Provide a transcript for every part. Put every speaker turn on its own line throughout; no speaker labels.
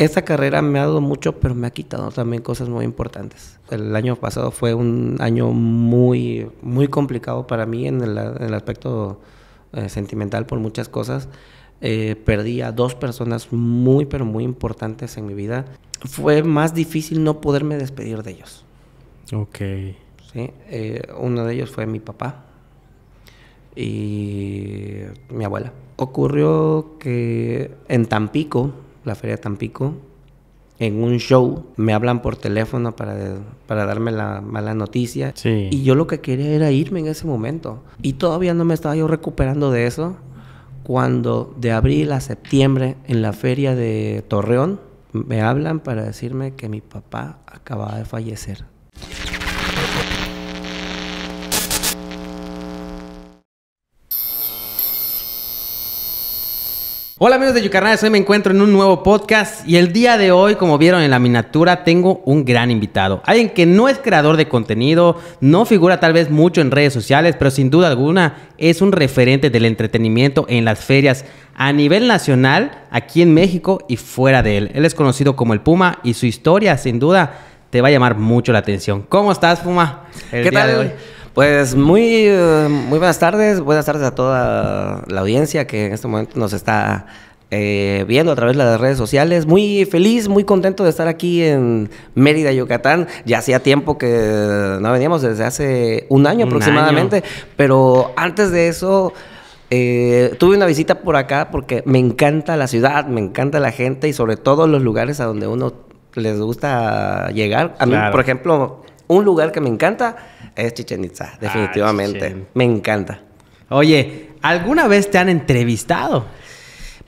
esta carrera me ha dado mucho, pero me ha quitado también cosas muy importantes. El año pasado fue un año muy, muy complicado para mí en el, aspecto eh, sentimental por muchas cosas. Eh, perdí a dos personas muy, pero muy importantes en mi vida. Fue más difícil no poderme despedir de ellos. Ok. Sí, eh, uno de ellos fue mi papá
y
mi abuela. Ocurrió que en Tampico, la Feria Tampico, en un show me hablan por teléfono para, para darme la mala noticia. Y yo lo que quería era irme en ese momento. Y todavía no me estaba yo recuperando de eso. Cuando de abril a septiembre en la feria de Torreón me hablan para decirme que mi papá acababa de fallecer.
Hola amigos de Yucarnales, hoy me encuentro en un nuevo podcast y el día de hoy, como vieron en la miniatura, tengo un gran invitado. Alguien que no es creador de contenido, no figura tal vez mucho en redes sociales, pero sin duda alguna es un referente del entretenimiento en las ferias a nivel nacional, aquí en México y fuera de él. Él es conocido como el Puma y su historia, sin duda, te va a llamar mucho la atención. ¿Cómo estás, Puma?
¿Qué tal? De hoy.
Pues muy, muy buenas tardes, buenas tardes a toda
la audiencia que en este momento nos está eh, viendo a través de las redes sociales. Muy feliz, muy contento de estar aquí en Mérida, Yucatán. Ya hacía tiempo que no veníamos, desde hace un año aproximadamente. Pero antes de eso, eh, tuve una visita por acá porque me encanta la ciudad, me encanta la gente y sobre todo los lugares a donde uno les gusta llegar. A mí, por ejemplo, un lugar que me encanta es Chichen Itza, ah, definitivamente. Me encanta. Oye, ¿alguna
vez te han entrevistado?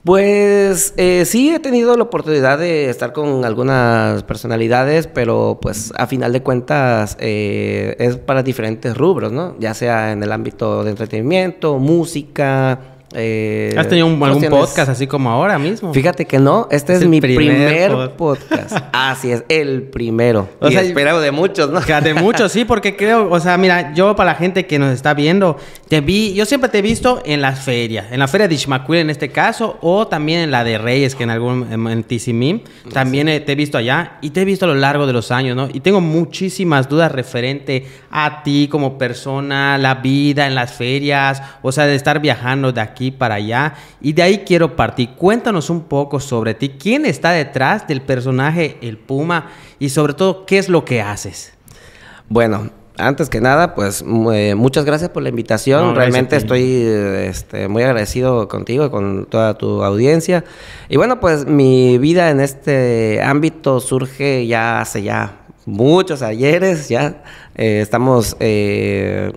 Pues eh, sí he tenido la oportunidad de estar con algunas personalidades, pero pues a final de cuentas eh, es para diferentes rubros, ¿no? Ya sea en el ámbito de entretenimiento, música, eh, ¿Has tenido un, algún podcast así como ahora mismo? Fíjate que no, este es, mi primer, podcast. Así es, el primero. esperado de muchos, ¿no? De muchos,
sí, porque creo, o sea, mira, yo para la gente que nos está viendo, te vi, yo siempre te he visto en las ferias, en la feria de Ishmaquil en este caso, o también en la de Reyes, que en algún, momento en también te he visto allá y te he visto a lo largo de los años, ¿no? Y tengo muchísimas dudas referente a ti como persona, la vida en las ferias, o sea, de estar viajando de aquí para allá. Y de ahí quiero partir. Cuéntanos un poco sobre ti. ¿Quién está detrás del personaje El Puma? Y sobre todo, ¿qué es lo que haces? Bueno,
antes que nada, pues eh, muchas gracias por la invitación. Realmente estoy este, muy agradecido contigo y con toda tu audiencia. Y bueno, pues mi vida en este ámbito surge ya hace ya muchos ayeres, ya eh, estamos eh,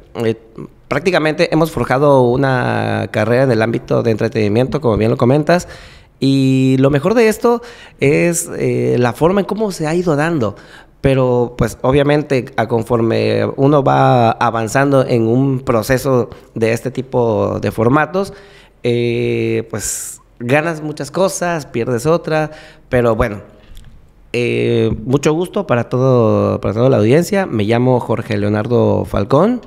prácticamente hemos forjado una carrera en el ámbito de entretenimiento, como bien lo comentas. Y lo mejor de esto es eh, la forma en cómo se ha ido dando. Pero pues obviamente a conforme uno va avanzando en un proceso de este tipo de formatos, eh, pues ganas muchas cosas, pierdes otras, pero bueno, eh, mucho gusto para, todo, para toda la audiencia. Me llamo Jorge Leonardo Falcón.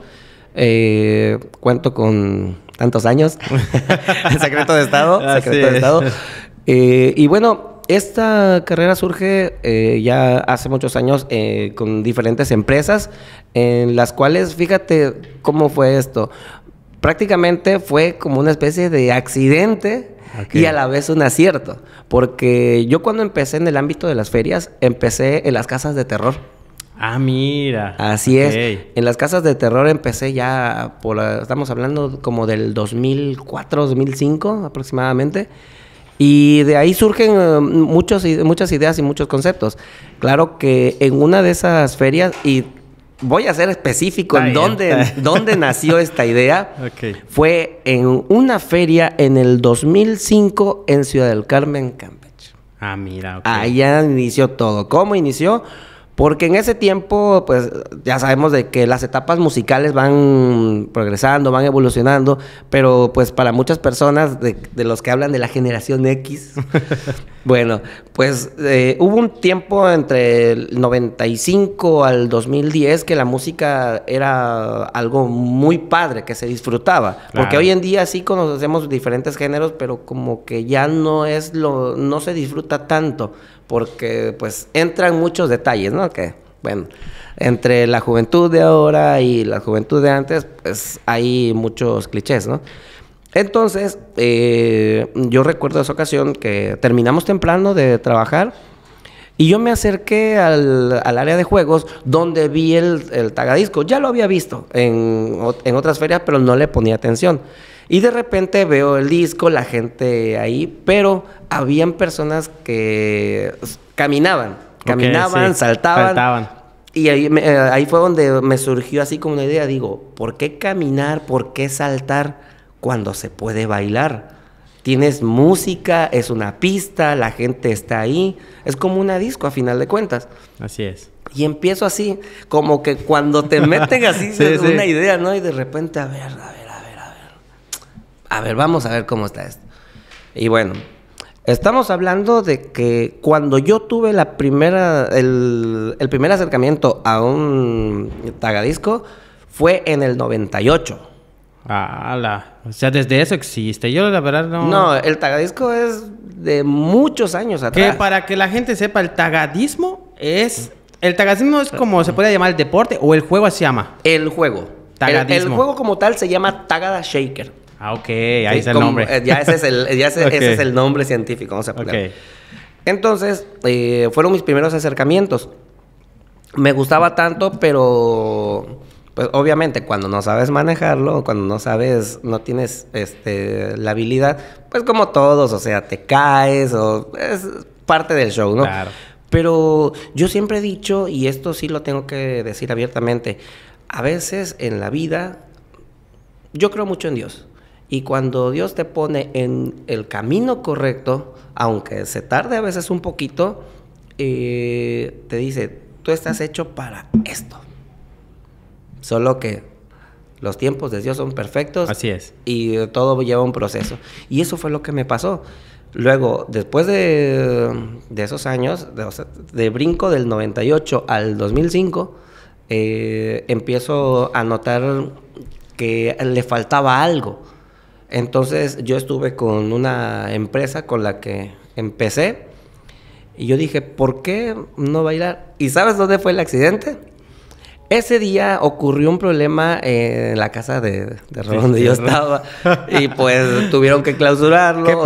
Eh, cuento con tantos años, secreto de Estado. de Estado. Eh, y bueno, esta carrera surge eh, ya hace muchos años con diferentes empresas, en las cuales, fíjate cómo fue esto. Prácticamente fue como una especie de accidente y a la vez un acierto. Porque yo cuando empecé en el ámbito de las ferias, empecé en las casas de terror.
Ah, mira.
Así es. En las casas de terror empecé ya, por, estamos hablando como del 2004, 2005 aproximadamente. Y de ahí surgen eh, muchos, muchas ideas y muchos conceptos. Claro que en una de esas ferias, y voy a ser específico en dónde, nació esta idea, fue en una feria en el 2005 en Ciudad del Carmen, Campeche. Ah, mira. Okay. Allá inició todo. ¿Cómo inició? Porque en ese tiempo, pues ya sabemos de que las etapas musicales van progresando, van evolucionando, pero pues para muchas personas de, los que hablan de la generación X, bueno, pues eh, hubo un tiempo entre el 95 al 2010 que la música era algo muy padre, que se disfrutaba. Porque hoy en día sí conocemos diferentes géneros, pero como que ya no es lo, no se disfruta tanto porque pues entran muchos detalles, ¿no? Que bueno, entre la juventud de ahora y la juventud de antes, pues hay muchos clichés, ¿no? Entonces, eh, yo recuerdo esa ocasión que terminamos temprano de trabajar y yo me acerqué al, al área de juegos donde vi el, el tagadisco. Ya lo había visto en, en otras ferias, pero no le ponía atención. Y de repente veo el disco, la gente ahí, pero habían personas que caminaban, caminaban, saltaban. saltaban. Y ahí, eh, ahí fue donde me surgió así como una idea, digo, ¿por qué caminar, por qué saltar cuando se puede bailar? Tienes música, es una pista, la gente está ahí, es como una disco a final de cuentas. Así es. Y empiezo así, como que cuando te meten así es una idea, ¿no? Y de repente, a ver, a ver a ver, vamos a ver cómo está esto. Y bueno, estamos hablando de que cuando yo tuve la primera, el, primer acercamiento a un tagadisco fue en el 98.
la. O sea, desde eso existe. Yo la verdad no. No, el tagadisco es de muchos años atrás. Que para que la gente sepa, el tagadismo es. El tagadismo es como se puede llamar el deporte o el juego se llama. El juego. Tagadismo. el juego
como tal se llama Tagada Shaker.
Ah, ok, ahí es el nombre. Eh, ya, ese es el, es el nombre científico, vamos
Entonces, eh, fueron mis primeros acercamientos. Me gustaba tanto, pero pues obviamente cuando no sabes manejarlo, cuando no sabes, no tienes este, la habilidad, pues como todos, o sea, te caes o es parte del show, ¿no? Claro. Pero yo siempre he dicho, y esto sí lo tengo que decir abiertamente, a veces en la vida, yo creo mucho en Dios. Y cuando Dios te pone en el camino correcto, aunque se tarde a veces un poquito, eh, te dice, tú estás hecho para esto. Solo que los tiempos de Dios son perfectos. Así es. Y todo lleva un proceso. Y eso fue lo que me pasó. Luego, después de, esos años, de, brinco del 98 al 2005, eh, empiezo a notar que le faltaba algo. Entonces yo estuve con una empresa con la que empecé y yo dije, ¿por qué no bailar? ¿Y sabes dónde fue el accidente? Ese día ocurrió un problema en la casa de, donde yo estaba
y pues tuvieron que clausurarlo. ¿Qué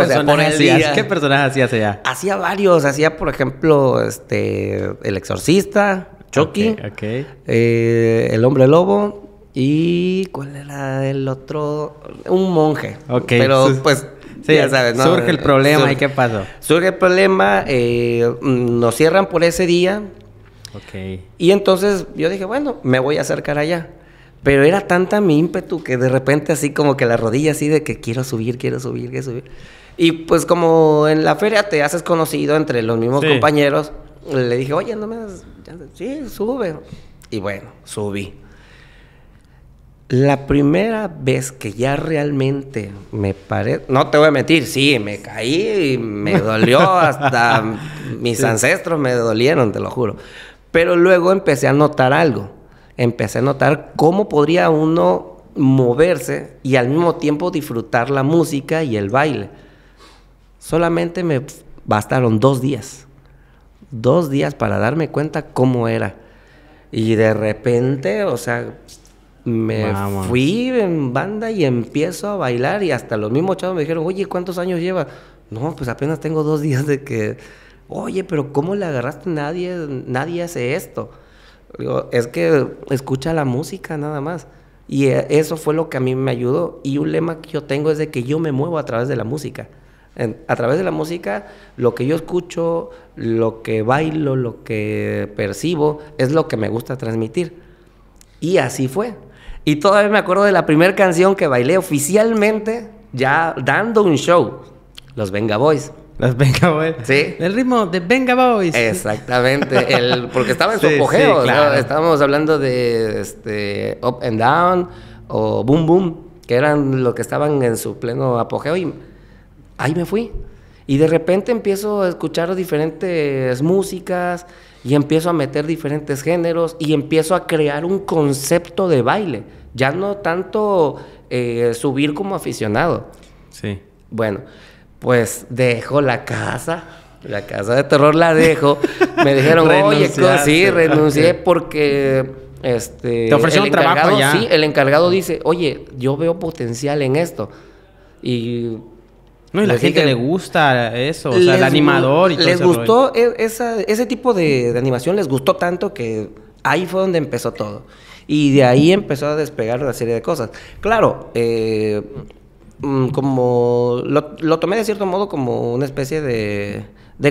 personaje hacías? allá?
Hacía varios, hacía por ejemplo este El Exorcista, Chucky, eh, El Hombre Lobo y cuál era el otro, un monje. Pero pues, ya sabes, ¿no? Surge el problema y qué pasó. Surge el problema, eh, nos cierran por ese día. Y entonces yo dije, bueno, me voy a acercar allá. Pero era tanta mi ímpetu que de repente así como que la rodilla así de que quiero subir, quiero subir, quiero subir. Y pues como en la feria te haces conocido entre los mismos compañeros, le dije, oye, no me das... Sí, sube. Y bueno, subí. La primera vez que ya realmente me paré, no te voy a mentir, sí, me caí y me dolió hasta mis ancestros me dolieron, te lo juro. Pero luego empecé a notar algo. Empecé a notar cómo podría uno moverse y al mismo tiempo disfrutar la música y el baile. Solamente me bastaron dos días. Dos días para darme cuenta cómo era. Y de repente, o sea, me fui en banda y empiezo a bailar y hasta los mismos chavos me dijeron, oye, ¿cuántos años lleva? No, pues apenas tengo dos días de que, oye, pero ¿cómo le agarraste? Nadie, nadie hace esto. es que escucha la música nada más. Y eh, eso fue lo que a mí me ayudó. Y un lema que yo tengo es de que yo me muevo a través de la música. a través de la música, lo que yo escucho, lo que bailo, lo que percibo, es lo que me gusta transmitir. Y así fue. Y todavía me acuerdo de la primera canción que bailé oficialmente, ya dando un show, Los Venga Boys. Los Venga Boys. Sí. El ritmo de Venga Boys. Exactamente. porque estaba en su apogeo. Estábamos hablando de este, Up and Down o Boom Boom, que eran lo que estaban en su pleno apogeo. Y ahí me fui. Y de repente empiezo a escuchar diferentes músicas, y empiezo a meter diferentes géneros y empiezo a crear un concepto de baile, ya no tanto eh, subir como aficionado. Sí. Bueno, pues dejo la casa, la casa de terror la dejo. Me dijeron, oye, sí, renuncié porque... Este, Te ofrecieron trabajo Sí, el encargado dice, oye,
yo veo potencial en esto. Y no, y la gente le gusta eso, o sea, el animador y todo Les gustó,
e-, ese tipo de, animación les gustó tanto que ahí fue donde empezó todo. Y de ahí empezó a despegar una serie de cosas. Claro, eh, mm, como lo, tomé de cierto modo como una especie de,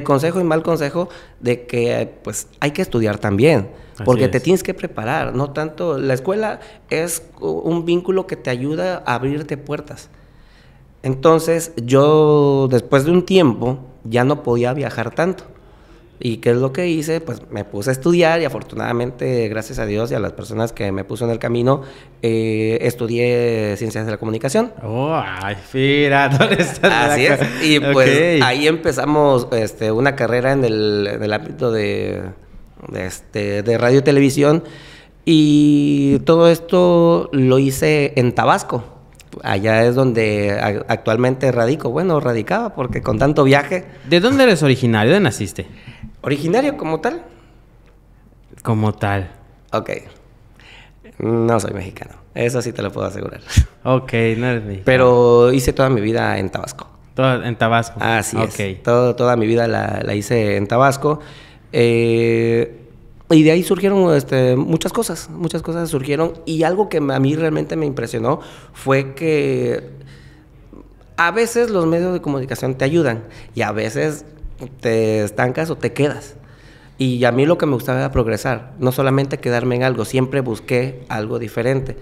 consejo y mal consejo de que pues hay que estudiar también, porque te tienes que preparar, no tanto, la escuela es un vínculo que te ayuda a abrirte puertas. Entonces yo después de un tiempo ya no podía viajar tanto. ¿Y qué es lo que hice? Pues me puse a estudiar y afortunadamente, gracias a Dios y a las personas que me puso en el camino, eh, estudié Ciencias de la Comunicación.
Oh, ay, Así es. Y pues ahí empezamos
este, una carrera en el, ámbito de, este, de radio y televisión. Y todo esto lo hice en Tabasco allá es donde actualmente radico. Bueno, radicaba porque con tanto viaje.
¿De dónde eres originario? ¿Dónde naciste? Originario como tal. Como tal. Ok.
No soy mexicano. Eso sí te lo puedo asegurar. Ok, no eres mexicano. Pero hice toda mi vida en Tabasco. en Tabasco. Así okay. Todo, toda mi vida la, la hice en Tabasco. Eh, y de ahí surgieron este, muchas cosas, muchas cosas surgieron. Y algo que a mí realmente me impresionó fue que a veces los medios de comunicación te ayudan y a veces te estancas o te quedas. Y a mí lo que me gustaba era progresar, no solamente quedarme en algo, siempre busqué algo diferente.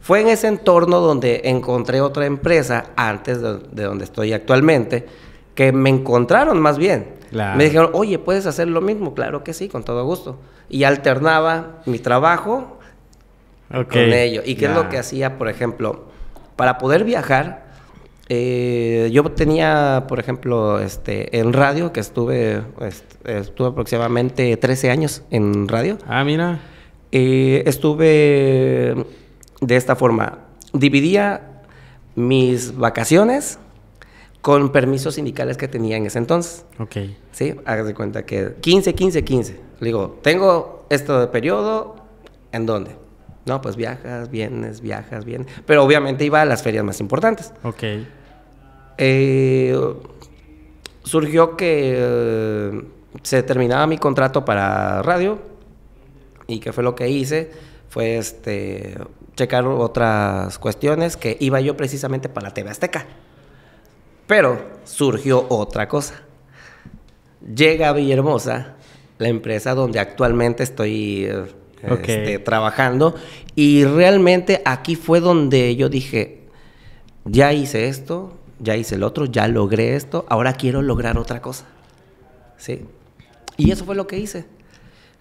Fue en ese entorno donde encontré otra empresa antes de donde estoy actualmente que me encontraron más bien. Me dijeron, oye, ¿puedes hacer lo mismo? Claro que sí, con todo gusto. Y alternaba mi trabajo
con ello. ¿Y qué es lo que
hacía, por ejemplo? Para poder viajar, eh, yo tenía, por ejemplo, este, en radio, que estuve, este, estuve aproximadamente 13 años en radio. Ah, mira. Eh, estuve de esta forma. Dividía mis vacaciones con permisos sindicales que tenía en ese entonces. Ok. Sí, hágase cuenta que 15, 15, 15. Le digo, tengo esto de periodo, ¿en dónde? No, pues viajas, vienes, viajas, vienes. Pero obviamente iba a las ferias más importantes. Ok. Eh, surgió que eh, se terminaba mi contrato para radio y que fue lo que hice fue este checar otras cuestiones que iba yo precisamente para la TV Azteca. Pero surgió otra cosa. Llega a Villahermosa, la empresa donde actualmente estoy eh, este, trabajando, y realmente aquí fue donde yo dije, ya hice esto, ya hice el otro, ya logré esto, ahora quiero lograr otra cosa. ¿Sí? Y eso fue lo que hice.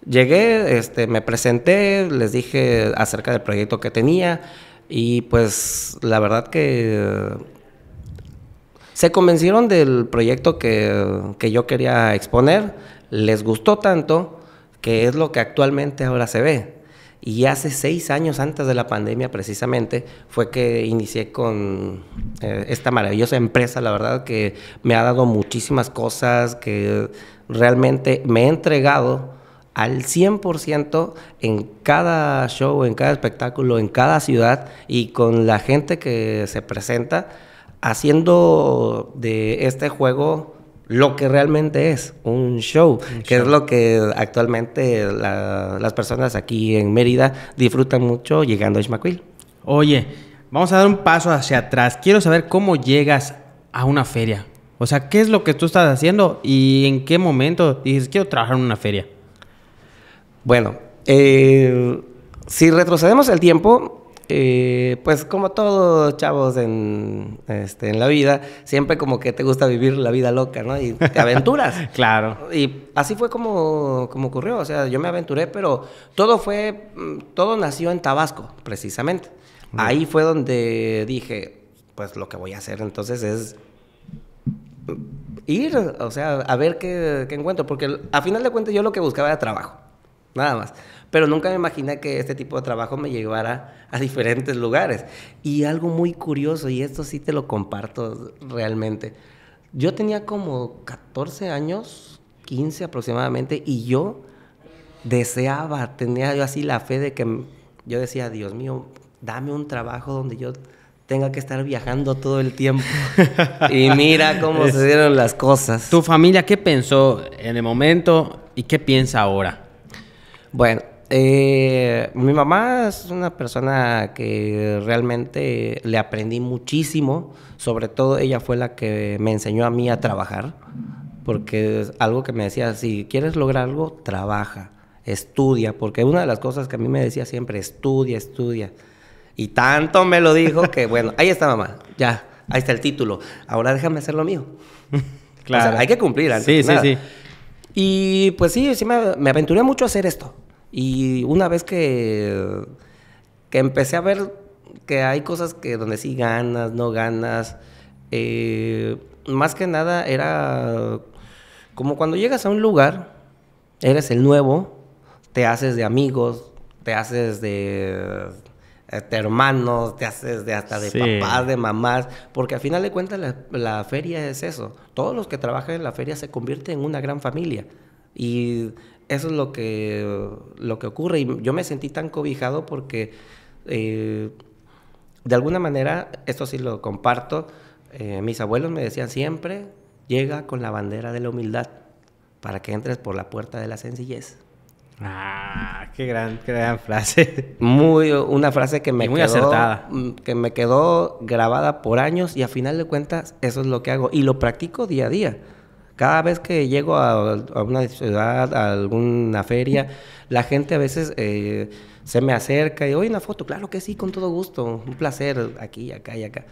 Llegué, este, me presenté, les dije acerca del proyecto que tenía y pues la verdad que se convencieron del proyecto que, yo quería exponer, les gustó tanto que es lo que actualmente ahora se ve. Y hace seis años antes de la pandemia, precisamente, fue que inicié con eh, esta maravillosa empresa, la verdad, que me ha dado muchísimas cosas, que realmente me he entregado al 100% en cada show, en cada espectáculo, en cada ciudad y con la gente que se presenta haciendo de este juego lo que realmente es, un show, que es lo que actualmente las personas aquí en Mérida disfrutan mucho llegando
a Ismaquil. Oye, vamos a dar un paso hacia atrás. Quiero saber cómo llegas a una feria. O sea, ¿qué es lo que tú estás haciendo y en qué momento dices, quiero trabajar en una feria?
Bueno, eh, si retrocedemos el tiempo, eh, pues como todos chavos este, en, la vida, siempre como que te gusta vivir la vida loca, ¿no? Y te aventuras. claro. Y así fue como, como ocurrió, o sea, yo me aventuré, pero todo fue, mm, todo nació en Tabasco, precisamente. Ahí fue donde dije, pues lo que voy a hacer entonces es ir, o sea, a ver qué, qué encuentro, porque a final de cuentas yo lo que buscaba era trabajo nada más. Pero nunca me imaginé que este tipo de trabajo me llevara a diferentes lugares. Y algo muy curioso, y esto sí te lo comparto realmente. Yo tenía como 14 años, 15 aproximadamente, y yo deseaba, tenía yo así la fe de que yo decía, Dios mío, dame un trabajo donde yo tenga que estar viajando todo el tiempo. y mira cómo se
dieron las cosas. ¿Tu familia qué pensó en el momento y qué piensa ahora? Bueno, eh, mi mamá es una
persona que realmente le aprendí muchísimo, sobre todo ella fue la que me enseñó a mí a trabajar, porque es algo que me decía, si quieres lograr algo, trabaja, estudia, porque una de las cosas que a mí me decía siempre, estudia, estudia. Y tanto me lo dijo que, bueno, ahí está mamá, ya, ahí está el título, ahora déjame hacer lo mío. Claro. hay que cumplir antes. Sí, sí, sí. Y pues sí, sí me aventuré mucho a hacer esto. Y una vez que, que empecé a ver que hay cosas que donde sí ganas, no ganas, eh, más que nada era como cuando llegas a un lugar, eres el nuevo, te haces de amigos, te haces de, hermanos, te haces de hasta de papás, de mamás, porque al final de cuentas la, la feria es eso. Todos los que trabajan en la feria se convierten en una gran familia. Y eso es lo que, lo que ocurre. Y yo me sentí tan cobijado porque, eh, de alguna manera, esto sí lo comparto, eh, mis abuelos me decían siempre, llega con la bandera de la humildad para que entres por la puerta de la sencillez. Ah, qué gran, qué gran frase. Muy, una frase que me, quedó, que me quedó grabada por años y a final de cuentas eso es lo que hago y lo practico día a día cada vez que llego a, una ciudad, a alguna feria, la gente a veces eh, se me acerca y, oye, una foto, claro que sí, con todo gusto, un placer, aquí, acá y acá.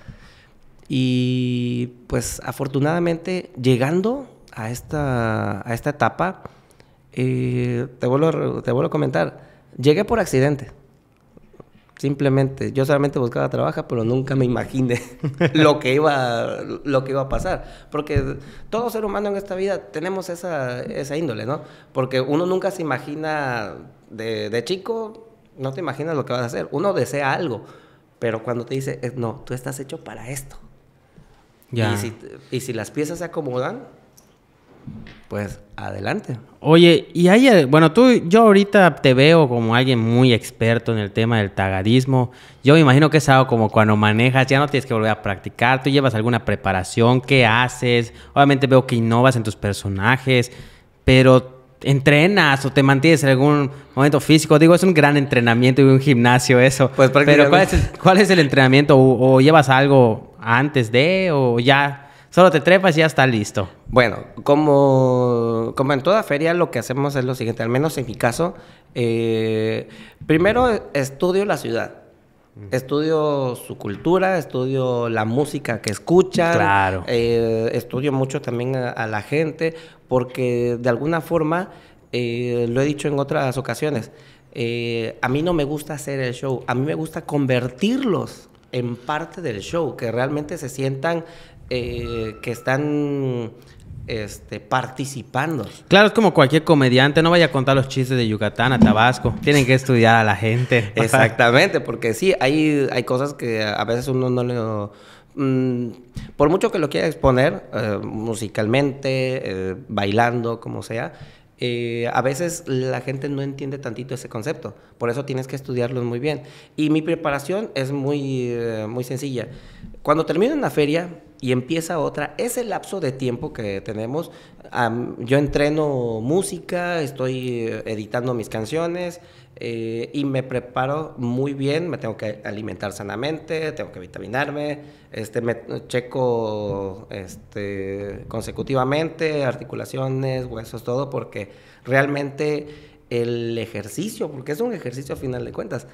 Y pues afortunadamente, llegando a esta, a esta etapa, eh, te, te vuelvo a comentar, llegué por accidente. Simplemente, yo solamente buscaba trabajo, pero nunca me imaginé lo que iba, lo que iba a pasar. Porque todo ser humano en esta vida tenemos esa, índole, ¿no? Porque uno nunca se imagina de, chico, no te imaginas lo que vas a hacer. Uno desea algo, pero cuando te dice, eh, no, tú estás hecho para esto. Y, si, y si las piezas se acomodan, pues adelante.
Oye, y hay, eh, bueno, tú, yo ahorita te veo como alguien muy experto en el tema del tagadismo. Yo me imagino que es algo como cuando manejas, ya no tienes que volver a practicar, tú llevas alguna preparación, ¿qué haces? Obviamente veo que innovas en tus personajes, pero entrenas o te mantienes en algún momento físico. Digo, es un gran entrenamiento y un gimnasio eso. Pues pero ¿cuál es el, entrenamiento? o llevas algo antes de o ya Solo te trepas y ya está listo. Bueno,
como, como en toda feria, lo que hacemos es lo siguiente, al menos en mi caso, eh, primero estudio la ciudad. Estudio su cultura, estudio la música que escuchan, eh, estudio mucho también a, la gente, porque de alguna forma, eh, lo he dicho en otras ocasiones, a mí no me gusta hacer el show, a mí me gusta convertirlos en parte del show, que realmente se sientan eh, que están este, participando.
Claro, es como cualquier comediante, no vaya a contar los chistes de Yucatán a Tabasco. Tienen que estudiar a la gente. Exactamente, porque
sí, hay, hay cosas que a veces uno no le... Mm, por mucho que lo quiera exponer, eh, musicalmente, eh, bailando, como sea, a veces la gente no entiende tantito ese concepto, por eso tienes que estudiarlo muy bien. Y mi preparación es muy, muy sencilla. Cuando termino una la feria, y empieza otra. Ese lapso de tiempo que tenemos, yo entreno música, estoy eh, editando mis canciones eh, y me preparo muy bien, me tengo que alimentar sanamente, tengo que vitaminarme, este, me checo este, consecutivamente articulaciones, huesos, todo, porque realmente el ejercicio, porque es un ejercicio a final de cuentas,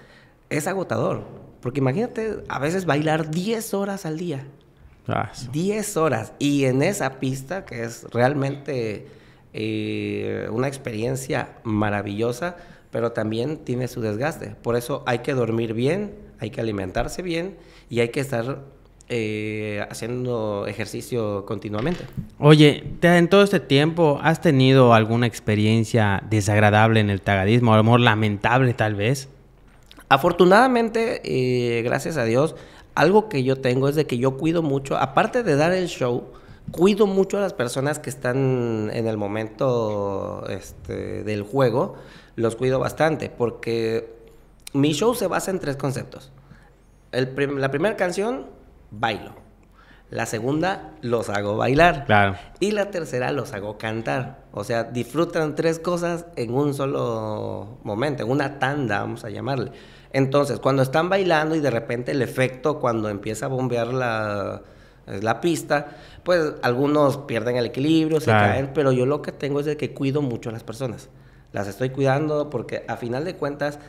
es agotador. Porque imagínate a veces bailar 10 horas al día. 10 ah, horas. Y en esa pista, que es realmente eh, una experiencia maravillosa, pero también tiene su desgaste. Por eso hay que dormir bien, hay que alimentarse bien y hay que estar eh, haciendo ejercicio continuamente.
Oye, te, en todo este tiempo, ¿has tenido alguna experiencia desagradable en el tagadismo? A lo mejor lamentable, tal vez. Afortunadamente,
eh, gracias a Dios, algo que yo tengo es de que yo cuido mucho, aparte de dar el show, cuido mucho a las personas que están en el momento este, del juego, los cuido bastante, porque mi show se basa en tres conceptos. la primera canción, bailo. La segunda, los hago bailar. Claro. Y la tercera, los hago cantar. O sea, disfrutan tres cosas en un solo momento, en una tanda, vamos a llamarle. Entonces, cuando están bailando y de repente el efecto, cuando empieza a bombear la, eh, la pista, pues algunos pierden el equilibrio, se caen, pero yo lo que tengo es de que cuido mucho a las personas. Las estoy cuidando porque a final de cuentas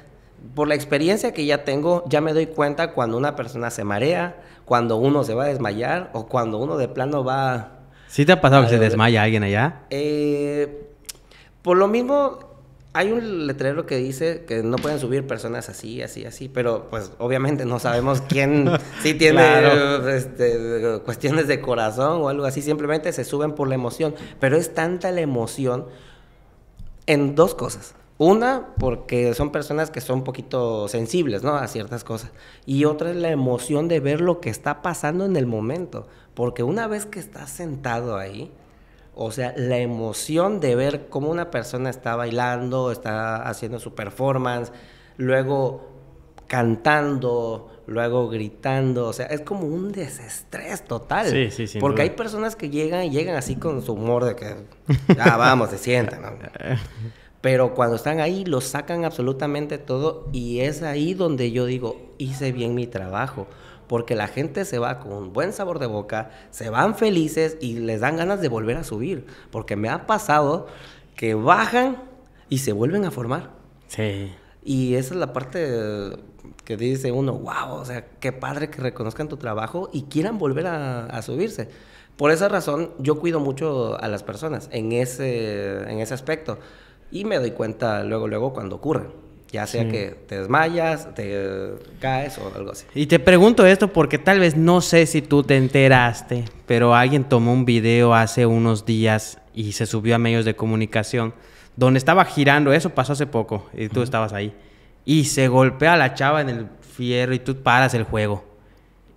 por la experiencia que ya tengo, ya me doy cuenta cuando una persona se marea, cuando uno se va a desmayar o cuando uno de plano va...
¿Sí te ha pasado que se desmaya alguien allá?
Eh, por lo mismo, hay un letrero que dice que no pueden subir personas así, así, así, pero pues obviamente no sabemos quién sí tiene este, cuestiones de corazón o algo así, simplemente se suben por la emoción, pero es tanta la emoción en dos cosas. Una, porque son personas que son un poquito sensibles, ¿no? A ciertas cosas. Y otra es la emoción de ver lo que está pasando en el momento. Porque una vez que estás sentado ahí, o sea, la emoción de ver cómo una persona está bailando, está haciendo su performance, luego cantando, luego gritando, o sea, es como un desestrés total. Sí, sí, sí. Porque hay personas que llegan y llegan así con su humor de que, ya vamos, se sientan. ¿no? Pero cuando están ahí, lo sacan absolutamente todo y es ahí donde yo digo, hice bien mi trabajo. Porque la gente se va con un buen sabor de boca, se van felices y les dan ganas de volver a subir. Porque me ha pasado que bajan y se vuelven a formar. Sí. Y esa es la parte que dice uno, wow, o sea, qué padre que reconozcan tu trabajo y quieran volver a, subirse. Por esa razón, yo cuido mucho a las personas en ese, en ese aspecto. Y me doy cuenta luego, luego cuando ocurre. Ya sea que te desmayas, te caes o algo así.
Y te pregunto esto porque tal vez no sé si tú te enteraste, pero alguien tomó un video hace unos días y se subió a medios de comunicación donde estaba girando, eso pasó hace poco y tú estabas ahí. Y se golpea a la chava en el fierro y tú paras el juego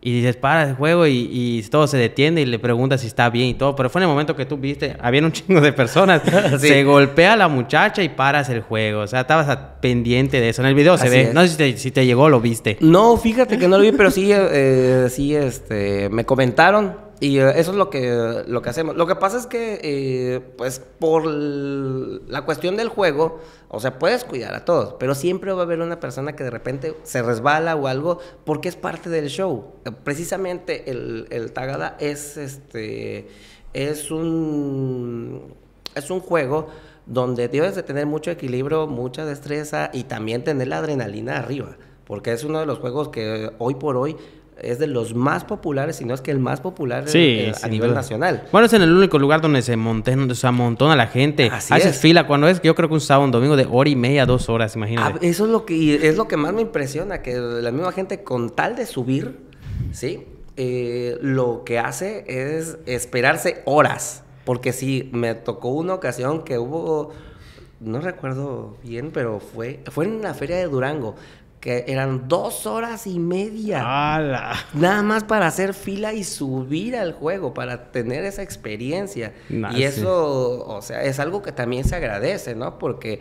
y dices, para el juego y, todo se detiene y le preguntas si está bien y todo. Pero fue en el momento que tú viste, había un chingo de personas. Se golpea a la muchacha y paras el juego. O sea, estabas pendiente de eso. En el video se ve. No sé si te, si te, llegó, lo viste. No,
fíjate que no lo vi, pero sí, eh, sí, este, me comentaron y eh, eso es lo que, lo que hacemos. Lo que pasa es que, eh, pues, por la cuestión del juego, o sea, puedes cuidar a todos, pero siempre va a haber una persona que de repente se resbala o algo, porque es parte del show. Eh, precisamente el, Tagada es, este, es un, es un juego donde debes de tener mucho equilibrio, mucha destreza y también tener la adrenalina arriba, porque es uno de los juegos que hoy por hoy es de los más populares, si no es que el más popular eh, a nivel nacional.
Bueno, es en el único lugar donde se, monte, donde se amontona la gente. Así fila cuando es, yo creo que un sábado, un domingo de hora y media, dos horas, imagínate. Ah,
eso es lo que, es lo que más me impresiona, que la misma gente con tal de subir, ¿sí? Eh, lo que hace es esperarse horas. Porque sí, me tocó una ocasión que hubo no recuerdo bien, pero fue, fue en la feria de Durango que eran dos horas y media. Nada más para hacer fila y subir al juego, para tener esa experiencia. y eso, o sea, es algo que también se agradece, ¿no? Porque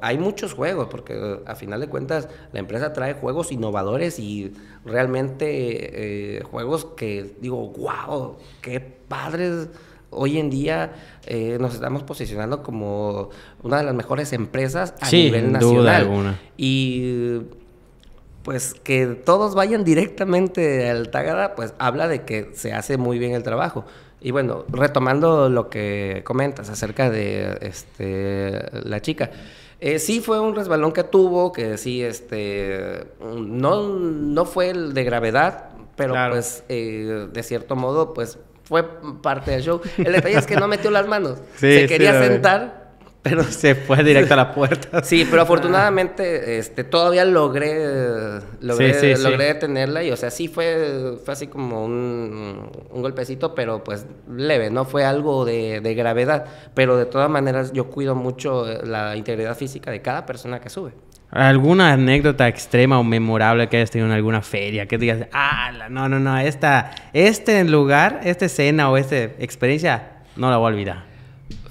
hay muchos juegos, porque a final de cuentas la empresa trae juegos innovadores y realmente eh, juegos que digo, wow, qué padres hoy en día eh, nos estamos posicionando como una de las mejores empresas a nivel nacional. alguna. Y pues que todos vayan directamente al Tagada, pues habla de que se hace muy bien el trabajo. Y bueno, retomando lo que comentas acerca de este, la chica. Eh, sí fue un resbalón que tuvo, que sí, este, no, no fue el de gravedad, pero pues eh, de cierto modo, pues fue parte del show. El detalle es que no metió las manos.
se quería sentar, pero... Se fue directo a la puerta. sí, pero
afortunadamente este, todavía logré, logré, detenerla y, o sea, sí fue, así como un, golpecito, pero pues leve, no fue algo de gravedad. Pero de todas maneras yo cuido mucho la integridad física de cada persona que sube.
¿Alguna anécdota extrema o memorable que hayas tenido en alguna feria? Que digas, ah, no, no, no, esta, este lugar, esta escena o esta experiencia no la voy a olvidar.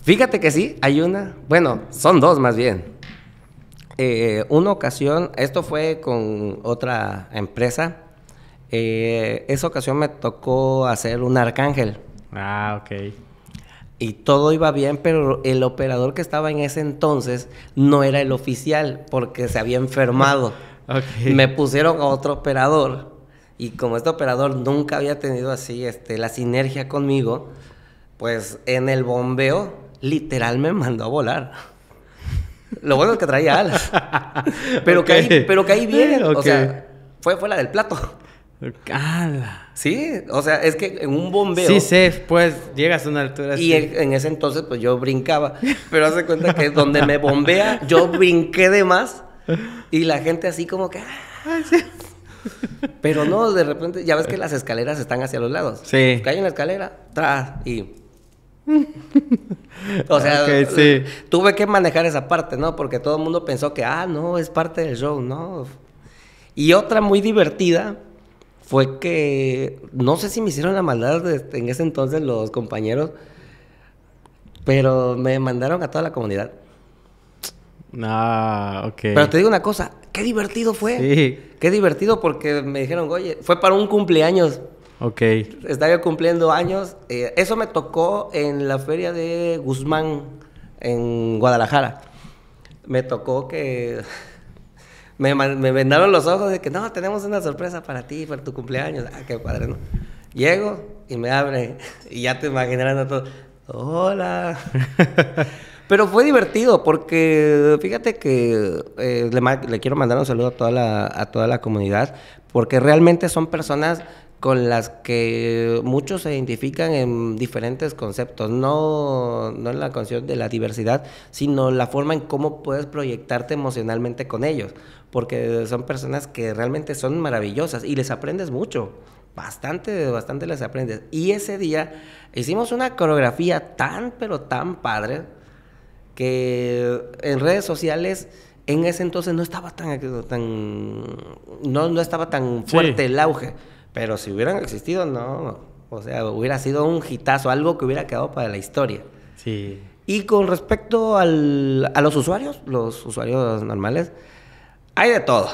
Fíjate que sí, hay una, bueno, son
dos más bien. Eh, una ocasión, esto fue con otra empresa, eh, esa ocasión me tocó hacer un arcángel. Ah, ok y todo iba bien, pero el operador que estaba en ese entonces no era el oficial porque se había enfermado. Me pusieron a otro operador y como este operador nunca había tenido así este, la sinergia conmigo, pues en el bombeo literal me mandó a volar. Lo bueno es que traía alas. pero, que caí, bien. O sea, fue, fue la del plato. ¡Cala! Sí, o sea, es que en un bombeo. Sí, sé, pues llegas a una altura. así. En, en, ese entonces, pues yo brincaba. Pero hace cuenta que donde me bombea, yo brinqué de más. Y la gente así como que.
Ah,
pero no, de repente, ya ves que las escaleras están hacia los lados. Sí. Cae en la escalera, tras, y. o sea, sí. tuve que manejar esa parte, ¿no? Porque todo el mundo pensó que, ah, no, es parte del show, ¿no? Y otra muy divertida fue que no sé si me hicieron la maldad en ese entonces los compañeros, pero me mandaron a toda la comunidad.
Ah, ok. Pero te digo
una cosa, qué divertido fue. Sí. Qué divertido porque me dijeron, oye, fue para un cumpleaños. Ok. Estaba yo cumpliendo años. Eh, eso me tocó en la feria de Guzmán, en Guadalajara. Me tocó que me, vendaron los ojos de que no, tenemos una sorpresa para ti, para tu cumpleaños. Ah, qué padre, ¿no? Llego y me abre y ya te imaginarán a todos, hola. Pero fue divertido porque fíjate que eh, le, quiero mandar un saludo a toda, a toda la comunidad porque realmente son personas con las que muchos se identifican en diferentes conceptos, no, en la concepción de la diversidad, sino la forma en cómo puedes proyectarte emocionalmente con ellos, porque son personas que realmente son maravillosas y les aprendes mucho, bastante, bastante les aprendes. Y ese día hicimos una coreografía tan, pero tan padre, que en redes sociales en ese entonces no estaba tan, no, estaba tan fuerte el auge. Pero si hubieran existido, no. O sea, hubiera sido un hitazo, algo que hubiera quedado para la historia. Sí. Y con respecto a los usuarios, los usuarios normales, hay de todo.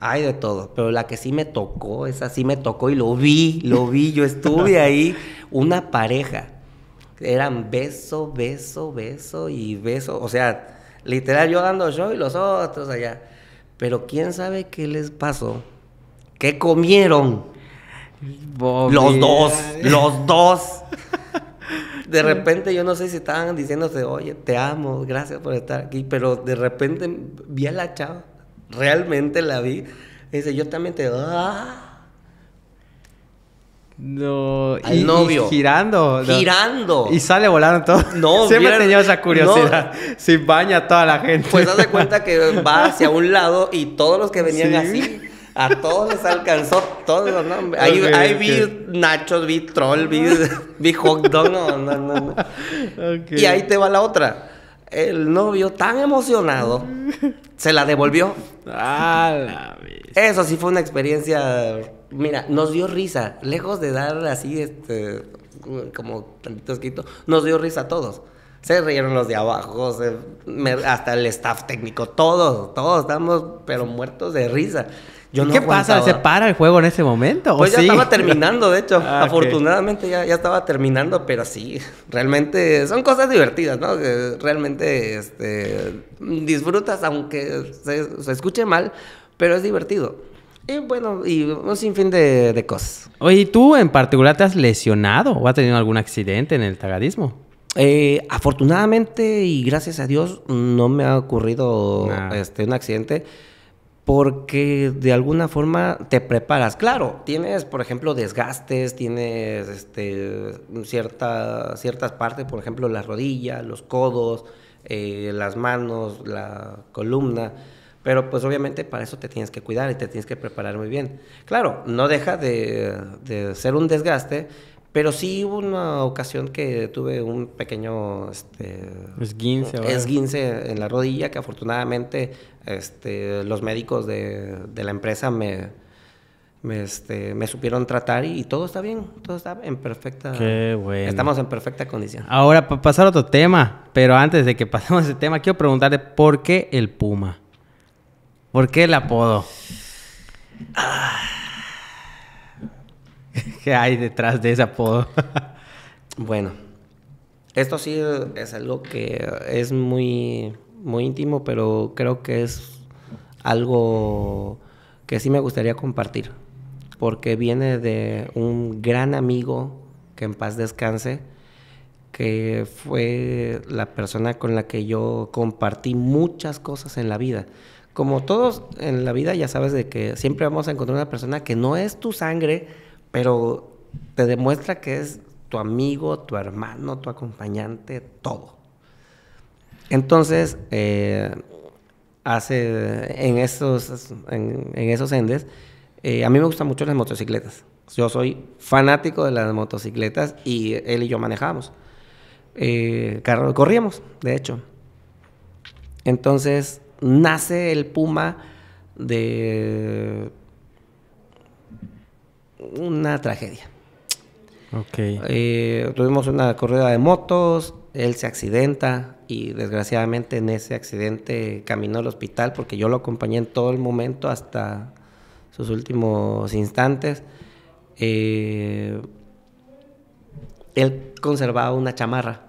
Hay de todo, pero la que sí me tocó, esa sí me tocó y lo vi, lo vi, yo estuve ahí, una pareja. Eran beso, beso, beso y beso, o sea, literal yo dando show y los otros allá. Pero quién sabe qué les pasó, qué comieron los dos, los dos. De repente yo no sé si estaban diciéndose, oye, te amo, gracias por estar aquí, pero de repente vi a la chava, realmente la vi, y dice, yo también te... ¡Ah!
No, y, girando. Girando. Y sale volando todo. Siempre he esa curiosidad. Si baña toda la gente. Pues haz cuenta
que va hacia un lado y todos los que venían así a todos les alcanzó todos, los nombres. ahí vi nachos, vi troll, vi, vi hot no, no, no. Y ahí te va la otra. El novio tan emocionado se la devolvió. Ah, Eso sí fue una experiencia. Mira, nos dio risa. Lejos de dar así, este, como tantito escrito, nos dio risa a todos. Se rieron los de abajo, hasta el staff técnico, todos, todos estamos pero muertos de risa. ¿Qué pasa? ¿Se
para el juego en ese momento? Pues ya estaba terminando,
de hecho. Ah, afortunadamente ya, ya, estaba terminando, pero sí, realmente son cosas divertidas, ¿no? realmente este, disfrutas, aunque se, escuche mal, pero es divertido. Y bueno, y un sinfín de, cosas.
Oye, ¿y tú en particular te has lesionado o has tenido algún accidente en el tagadismo? Eh, afortunadamente y gracias a Dios no me ha
ocurrido ah. este, un accidente porque de alguna forma te preparas. Claro, tienes, por ejemplo, desgastes, tienes este, cierta, ciertas partes, por ejemplo, las rodillas, los codos, eh, las manos, la columna, pero pues obviamente para eso te tienes que cuidar y te tienes que preparar muy bien. Claro, no deja de, de ser un desgaste, pero sí hubo una ocasión que tuve un pequeño este, esguince, en la rodilla que afortunadamente este, los médicos de, la empresa este, me, supieron tratar y, todo está bien, todo está en perfecta... Qué bueno. Estamos en perfecta condición.
Ahora, para pasar a otro tema, pero antes de que pasemos ese tema, quiero preguntarle por qué el Puma. ¿Por qué el apodo? Ah. que hay detrás de ese apodo.
bueno, esto sí es algo que es muy, muy íntimo, pero creo que es algo que sí me gustaría compartir, porque viene de un gran amigo que en paz descanse, que fue la persona con la que yo compartí muchas cosas en la vida. Como todos en la vida ya sabes de que siempre vamos a encontrar una persona que no es tu sangre, pero te demuestra que es tu amigo, tu hermano, tu acompañante, todo. Entonces, eh, hace en esos, en, esos endes, eh, a mí me gustan mucho las motocicletas. Yo soy fanático de las motocicletas y él y yo manejamos, eh, carro, corríamos, de hecho. Entonces, nace el Puma de una tragedia. Eh, tuvimos una corrida de motos, él se accidenta y desgraciadamente en ese accidente caminó al hospital porque yo lo acompañé en todo el momento hasta sus últimos instantes. Eh, él conservaba una chamarra.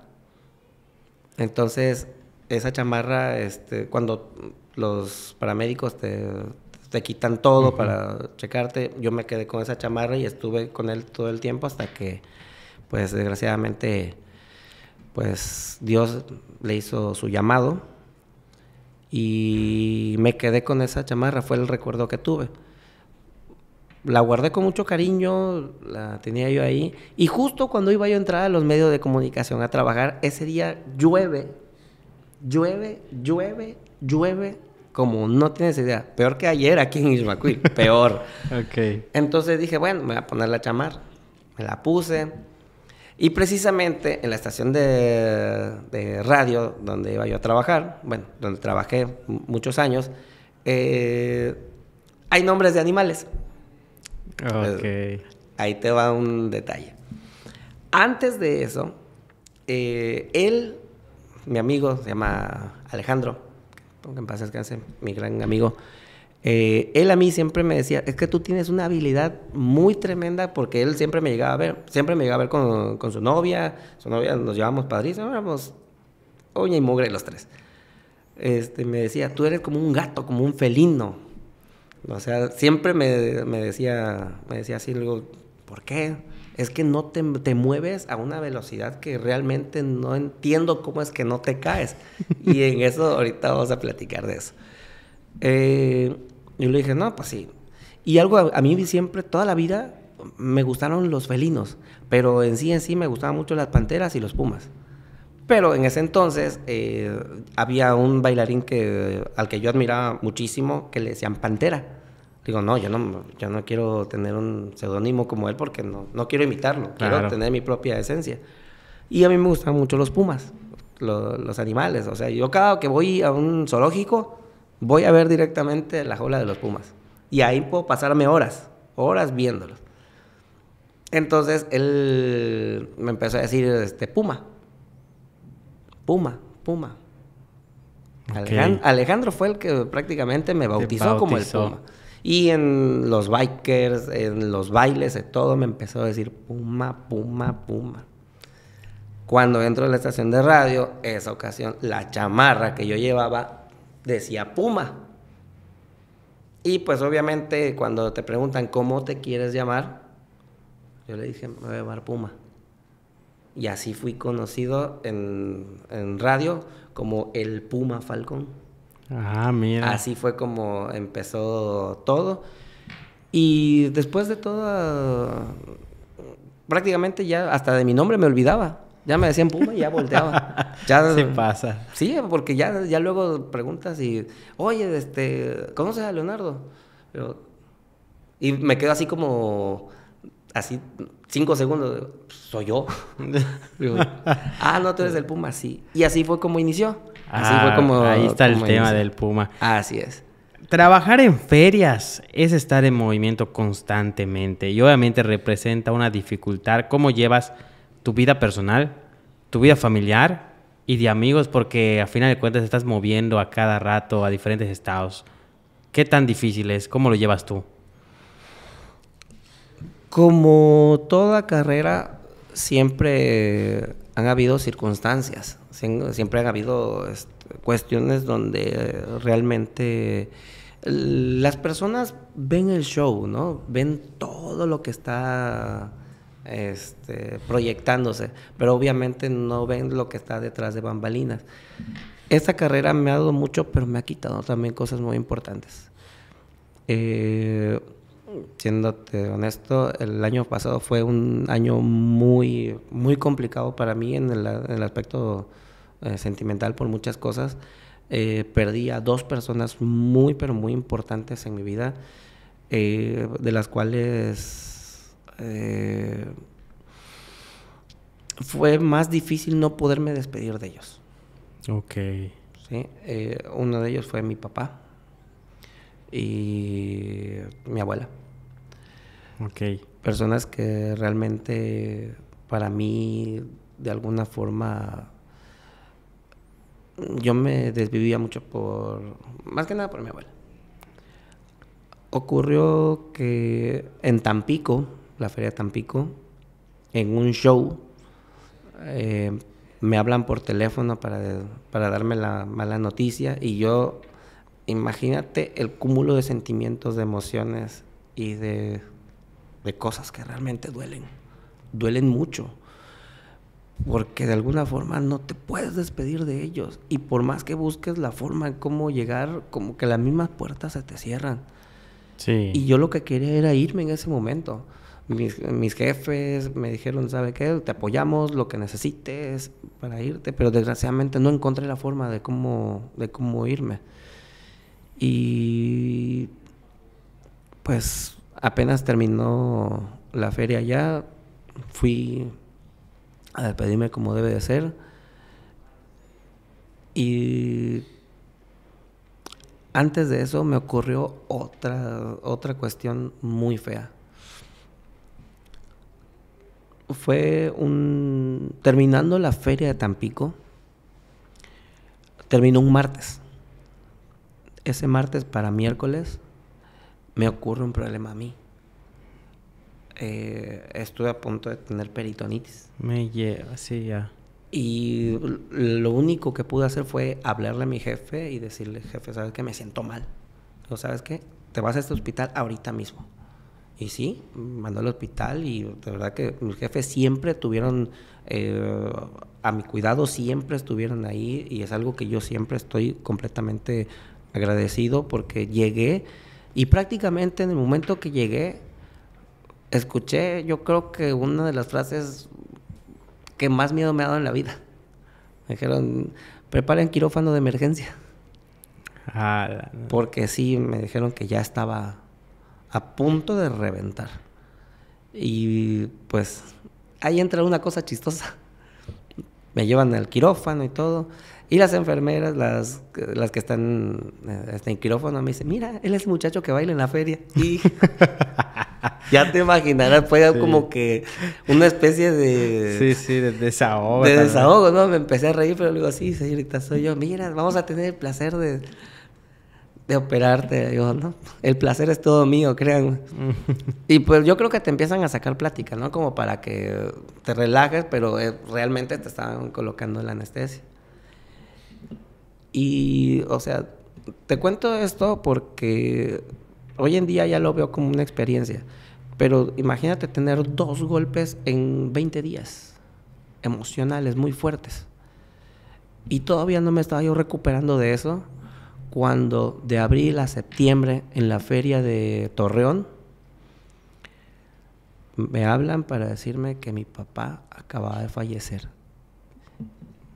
Entonces, esa chamarra, este, cuando los paramédicos te te quitan todo para checarte. Yo me quedé con esa chamarra y estuve con él todo el tiempo hasta que, pues desgraciadamente, pues Dios le hizo su llamado y me quedé con esa chamarra, fue el recuerdo que tuve. La guardé con mucho cariño, la tenía yo ahí y justo cuando iba yo a entrar a los medios de comunicación a trabajar, ese día llueve, llueve, llueve, llueve, como no tienes idea, peor que ayer aquí en Ismaquil, peor. Entonces dije, bueno, me voy a poner la chamar. Me la puse. Y precisamente en la estación de, radio donde iba yo a trabajar, bueno, donde trabajé muchos años, eh, hay nombres de animales. Eh, ahí te va un detalle. Antes de eso, eh, él, mi amigo, se llama Alejandro, paz mi gran amigo. Eh, él a mí siempre me decía, es que tú tienes una habilidad muy tremenda porque él siempre me llegaba a ver, siempre me llegaba a ver con, su novia, su novia nos llevábamos padrísimo, éramos oña y mugre los tres. Este, me decía, tú eres como un gato, como un felino. O sea, siempre me, decía, me decía así, luego, ¿por qué? es que no te, mueves a una velocidad que realmente no entiendo cómo es que no te caes. Y en eso ahorita vamos a platicar de eso. Eh, y le dije, no, pues sí. Y algo a, mí siempre, toda la vida, me gustaron los felinos, pero en sí en sí me gustaban mucho las panteras y los pumas. Pero en ese entonces eh, había un bailarín que, al que yo admiraba muchísimo, que le decían pantera digo, no, yo no, no quiero tener un seudónimo como él porque no, quiero imitarlo, quiero tener mi propia esencia. Y a mí me gustan mucho los pumas, los animales. O sea, yo cada que voy a un zoológico, voy a ver directamente la jaula de los pumas. Y ahí puedo pasarme horas, horas viéndolos. Entonces él me empezó a decir, este, puma, puma, puma. Alejandro, fue el que prácticamente me bautizó. como el puma. Y en los bikers, en los bailes, en todo, me empezó a decir Puma, Puma, Puma. Cuando entro a la estación de radio, esa ocasión, la chamarra que yo llevaba decía Puma. Y pues obviamente cuando te preguntan cómo te quieres llamar, yo le dije, me voy a llamar Puma. Y así fui conocido en, en radio como el Puma Falcón. Ah, Así fue como empezó todo. Y después de todo, prácticamente ya hasta de mi nombre me olvidaba. Ya me decían Puma y ya volteaba. Ya, sí pasa. Sí, porque ya, ya luego preguntas y, oye, este, ¿conoces a Leonardo? y me quedo así como, así, cinco segundos, soy yo. ah, no, tú eres el Puma, sí. Y así fue como inició. Ah, ahí está el tema
del Puma. Así es. Trabajar en ferias es estar en movimiento constantemente y obviamente representa una dificultad cómo llevas tu vida personal, tu vida familiar y de amigos porque a final de cuentas estás moviendo a cada rato a diferentes estados. ¿Qué tan difícil es? ¿Cómo lo llevas tú?
Como toda carrera, siempre han habido circunstancias. Siempre han habido cuestiones donde realmente las personas ven el show, ¿no? Ven todo lo que está este, proyectándose, pero obviamente no ven lo que está detrás de bambalinas. Esta carrera me ha dado mucho, pero me ha quitado también cosas muy importantes. Eh, siéndote honesto, el año pasado fue un año muy, muy complicado para mí en el, aspecto eh, sentimental por muchas cosas. Eh, perdí a dos personas muy, pero muy importantes en mi vida, eh, de las cuales fue más difícil no poderme despedir de ellos. Ok. uno de ellos fue mi papá
y mi abuela.
Ok. Personas que realmente para mí de alguna forma yo me desvivía mucho por, más que nada por mi abuela. Ocurrió que en Tampico, la feria de Tampico, en un show, eh, me hablan por teléfono para, para darme la mala noticia y yo, imagínate el cúmulo de sentimientos, de emociones y de de cosas que realmente duelen, duelen mucho, porque de alguna forma no te puedes despedir de ellos y por más que busques la forma en cómo llegar, como que las mismas puertas se te cierran. Sí. Y yo lo que quería era irme en ese momento. Mis, jefes me dijeron, ¿sabe qué? Te apoyamos, lo que necesites para irte, pero desgraciadamente no encontré la forma de cómo, de cómo irme. Y pues Apenas terminó la feria ya, fui a despedirme como debe de ser. Y antes de eso me ocurrió otra, otra cuestión muy fea. Fue un... Terminando la feria de Tampico, terminó un martes. Ese martes para miércoles me ocurre un problema a mí. Eh, estuve a punto de tener peritonitis. Me lleva, sí, ya. Y lo único que pude hacer fue hablarle a mi jefe y decirle, jefe, ¿sabes que Me siento mal. O ¿sabes qué? Te vas a este hospital ahorita mismo. Y sí, mandó al hospital y de verdad que mis jefes siempre tuvieron eh, a mi cuidado, siempre estuvieron ahí y es algo que yo siempre estoy completamente agradecido porque llegué y prácticamente en el momento que llegué, escuché, yo creo que una de las frases que más miedo me ha dado en la vida. Me dijeron, preparen quirófano de emergencia. Porque sí, me dijeron que ya estaba a punto de reventar. Y pues ahí entra una cosa chistosa me llevan al quirófano y todo. Y las enfermeras, las, las que están eh, en quirófano, me dicen, mira, él es el muchacho que baila en la feria. Y ya te imaginarás, fue como que una especie de... Sí, sí, de desahogo.
De desahogo,
¿no? Me empecé a reír, pero le digo, sí, señorita, soy yo. Mira, vamos a tener el placer de de operarte. Yo, no, el placer es todo mío, créanme. y pues yo creo que te empiezan a sacar plática, ¿no? Como para que te relajes, pero eh, realmente te estaban colocando la anestesia. Y, o sea, te cuento esto porque hoy en día ya lo veo como una experiencia. Pero imagínate tener dos golpes en 20 días, emocionales, muy fuertes. Y todavía no me estaba yo recuperando de eso cuando de abril a septiembre en la feria de Torreón me hablan para decirme que mi papá acababa de fallecer.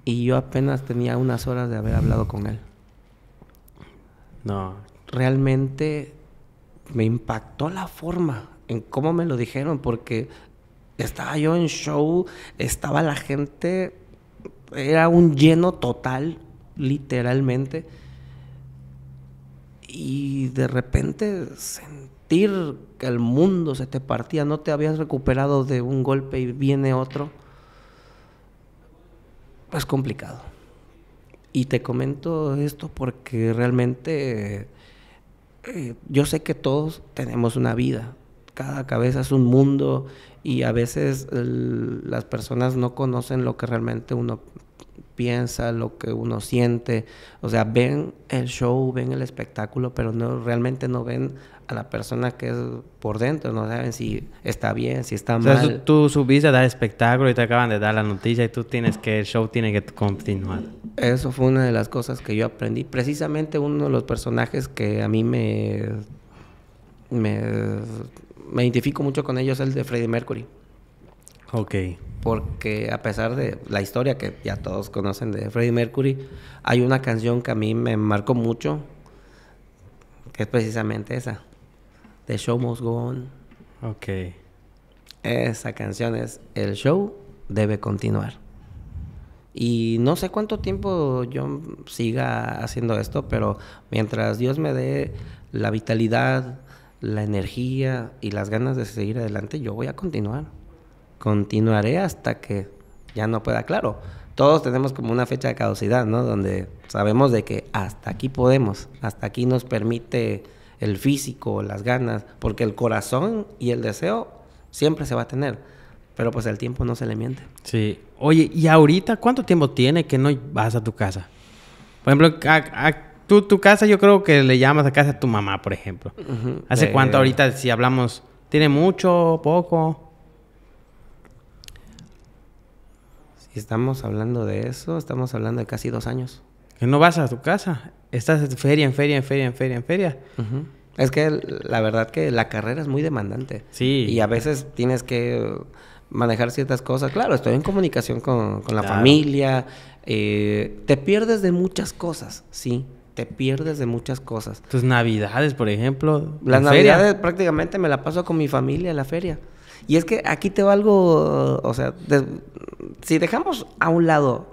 Y yo apenas tenía unas horas de haber hablado con él. No. Realmente me impactó la forma en cómo me lo dijeron, porque estaba yo en show, estaba la gente, era un lleno total, literalmente y de repente sentir que el mundo se te partía, no te habías recuperado de un golpe y viene otro, es complicado. Y te comento esto porque realmente eh, yo sé que todos tenemos una vida, cada cabeza es un mundo y a veces las personas no conocen lo que realmente uno piensa, lo que uno siente. O sea, ven el show, ven el espectáculo, pero no realmente no ven a la persona que es por dentro,
no saben si está bien, si está mal. tú subiste a dar espectáculo y te acaban de dar la noticia y tú tienes que, el show tiene que continuar. Eso fue una de las cosas que yo aprendí. Precisamente
uno de los personajes que a mí me, me, me identifico mucho con ellos es el de Freddie Mercury. Ok. Porque a pesar de la historia que ya todos conocen de Freddie Mercury, hay una canción que a mí me marcó mucho, que es precisamente esa, The Show Must Go On. Ok. Esa canción es El Show debe continuar. Y no sé cuánto tiempo yo siga haciendo esto, pero mientras Dios me dé la vitalidad, la energía y las ganas de seguir adelante, yo voy a continuar continuaré hasta que ya no pueda. Claro, todos tenemos como una fecha de caducidad, ¿no? Donde sabemos de que hasta aquí podemos, hasta aquí nos permite el físico, las ganas, porque el corazón
y el deseo siempre se va a tener. Pero pues el tiempo no se le miente. Sí. Oye, ¿y ahorita cuánto tiempo tiene que no vas a tu casa? Por ejemplo, a, tu casa yo creo que le llamas a casa a tu mamá, por ejemplo. ¿Hace eh, cuánto ahorita si hablamos? ¿Tiene mucho, poco? Estamos hablando de eso, estamos hablando de casi dos años. Que no vas a tu casa, estás en
feria, en feria, en feria, en feria, en feria. Es que la verdad que la carrera es muy demandante. Sí. Y a veces tienes que manejar ciertas cosas. Claro, estoy en comunicación con, la familia. Eh, te pierdes de muchas cosas, sí. Te pierdes
de muchas cosas. Tus navidades, por ejemplo. Las navidades
prácticamente me la paso con mi familia en la feria. Y es que aquí te va algo, o sea, si dejamos a un lado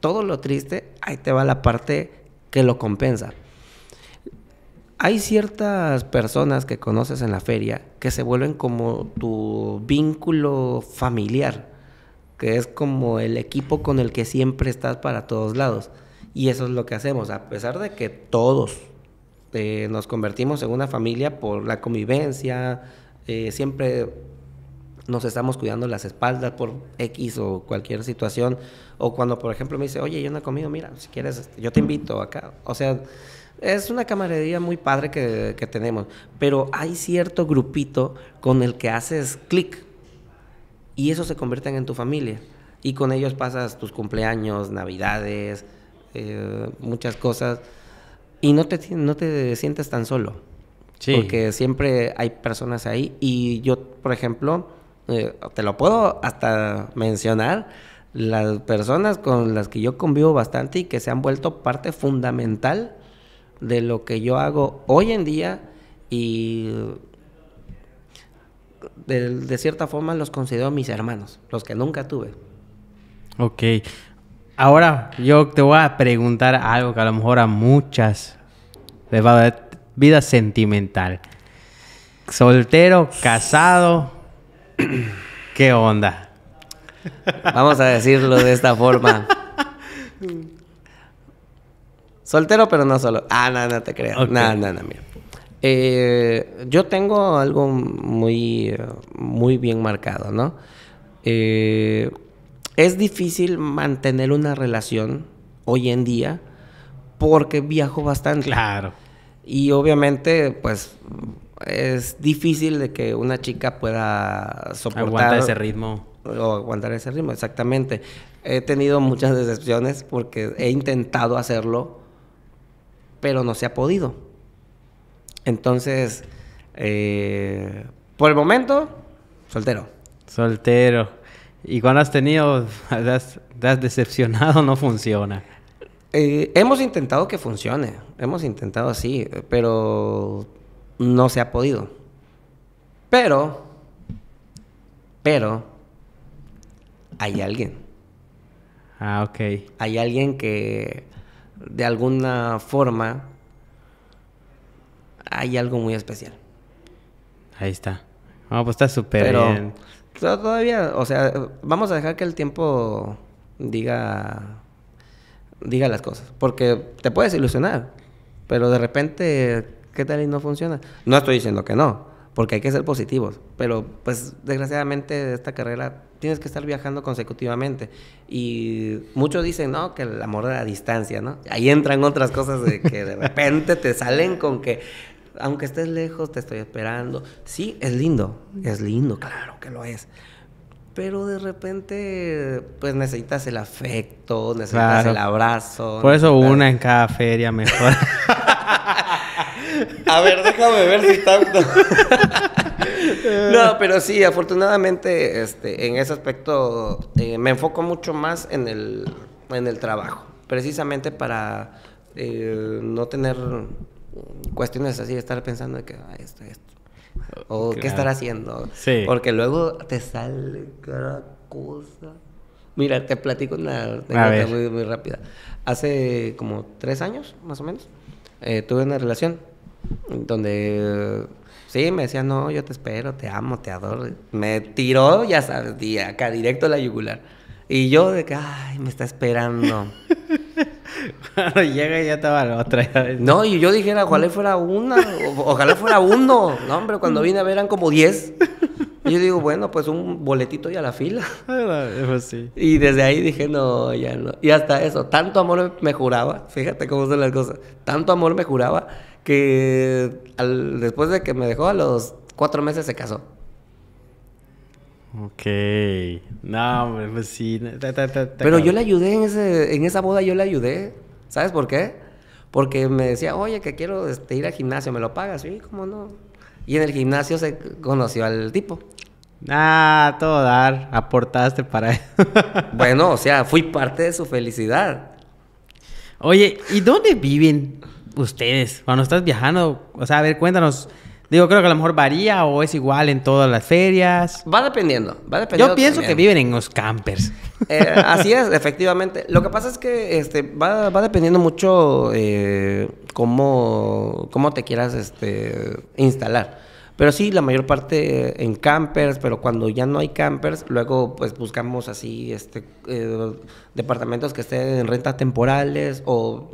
todo lo triste, ahí te va la parte que lo compensa. Hay ciertas personas que conoces en la feria que se vuelven como tu vínculo familiar, que es como el equipo con el que siempre estás para todos lados. Y eso es lo que hacemos, a pesar de que todos eh, nos convertimos en una familia por la convivencia, eh, siempre nos estamos cuidando las espaldas por X o cualquier situación. O cuando, por ejemplo, me dice, oye, yo no he comido, mira, si quieres, este, yo te invito acá. O sea, es una camaradería muy padre que, tenemos. Pero hay cierto grupito con el que haces clic. Y eso se convierte en tu familia. Y con ellos pasas tus cumpleaños, navidades, eh, muchas cosas. Y no te, no te sientes tan solo. Porque siempre hay personas ahí. Y yo, por ejemplo, eh, te lo puedo hasta mencionar, las personas con las que yo convivo bastante y que se han vuelto parte fundamental de lo que yo hago hoy en día y de, cierta forma los considero mis hermanos, los que nunca tuve.
Ok. Ahora yo te voy a preguntar algo que a lo mejor a muchas les va a dar vida sentimental. Soltero, casado, ¿Qué onda? Vamos a decirlo de esta forma. Soltero, pero no solo.
Ah, no, no te creo. No, no, no, mira. Eh, yo tengo algo muy, muy bien marcado, ¿no? Eh, es difícil mantener una relación hoy en día porque viajo bastante. Claro. Y obviamente, pues, es difícil de que una chica pueda soportar. Aguantar ese ritmo. O aguantar ese ritmo, exactamente. He tenido muchas decepciones porque he intentado hacerlo, pero
no se ha podido. Entonces, eh, por el momento, soltero. Soltero. ¿Y cuando has tenido, has, te has decepcionado, no funciona?
Eh, hemos intentado que funcione, hemos intentado así, pero no se ha podido. Pero, pero, hay alguien. Ah, ok. Hay alguien que de alguna forma hay algo muy especial.
Ahí está. Ah, pues está súper bien.
Todavía, o sea, vamos a dejar que el tiempo diga diga las cosas, porque te puedes ilusionar, pero de repente ¿Qué tal y no funciona? No estoy diciendo que no, porque hay que ser positivos, pero pues desgraciadamente esta carrera tienes que estar viajando consecutivamente y muchos dicen, no, que el amor de la distancia, ¿no? Ahí entran otras cosas de que de repente te salen con que aunque estés lejos, te estoy esperando. Sí, es lindo, es
lindo, claro
que lo es pero de repente pues necesitas el afecto, necesitas el abrazo. Por eso
una en cada feria mejor. A ver, déjame ver si tanto no,
pero sí, afortunadamente, este, en ese aspecto eh, me enfoco mucho más en el, en el trabajo, precisamente para eh, no tener cuestiones así, estar pensando que esto, esto. O qué estar haciendo. Porque luego te sale cada cosa. Mira, te platico una muy, muy rápida. Hace como tres años, más o menos, eh, tuve una relación donde sí me decía, no, yo te espero, te amo, te adoro. Me tiró, ya sabes, y acá directo a la yugular. Y yo de que, ay, me está esperando. Bueno, llega ya estaba la otra. no, y yo dijera, ojalá fuera una, ojalá fuera uno. No, hombre, cuando vine a ver eran como diez. Y yo digo, bueno, pues un boletito y a la fila.
Ah, y desde ahí
dije, no, ya no. Y hasta eso, tanto amor me juraba, fíjate cómo son las cosas, tanto amor me juraba que al, después de que me dejó a los cuatro meses se casó.
Ok. No, pues sí. Pero yo le
ayudé en, ese, en esa boda, yo le ayudé. ¿Sabes por qué? Porque me decía, oye, que quiero este, ir al gimnasio, ¿me lo pagas? Y ¿cómo no? Y en el gimnasio se conoció al tipo. Ah, todo dar, aportaste para él. bueno, o sea,
fui parte de su felicidad. Oye, ¿y dónde viven? ustedes, cuando estás viajando, o sea, a ver, cuéntanos. Digo, creo que a lo mejor varía o es igual en todas las ferias. Va dependiendo,
va dependiendo. Yo pienso que
viven en los campers.
Eh, así es, efectivamente. Lo que pasa es que este, va, va dependiendo mucho eh, cómo, cómo te quieras este, instalar. Pero sí, la mayor parte eh, en campers, pero cuando ya no hay campers, luego pues buscamos así este, departamentos que estén en rentas temporales o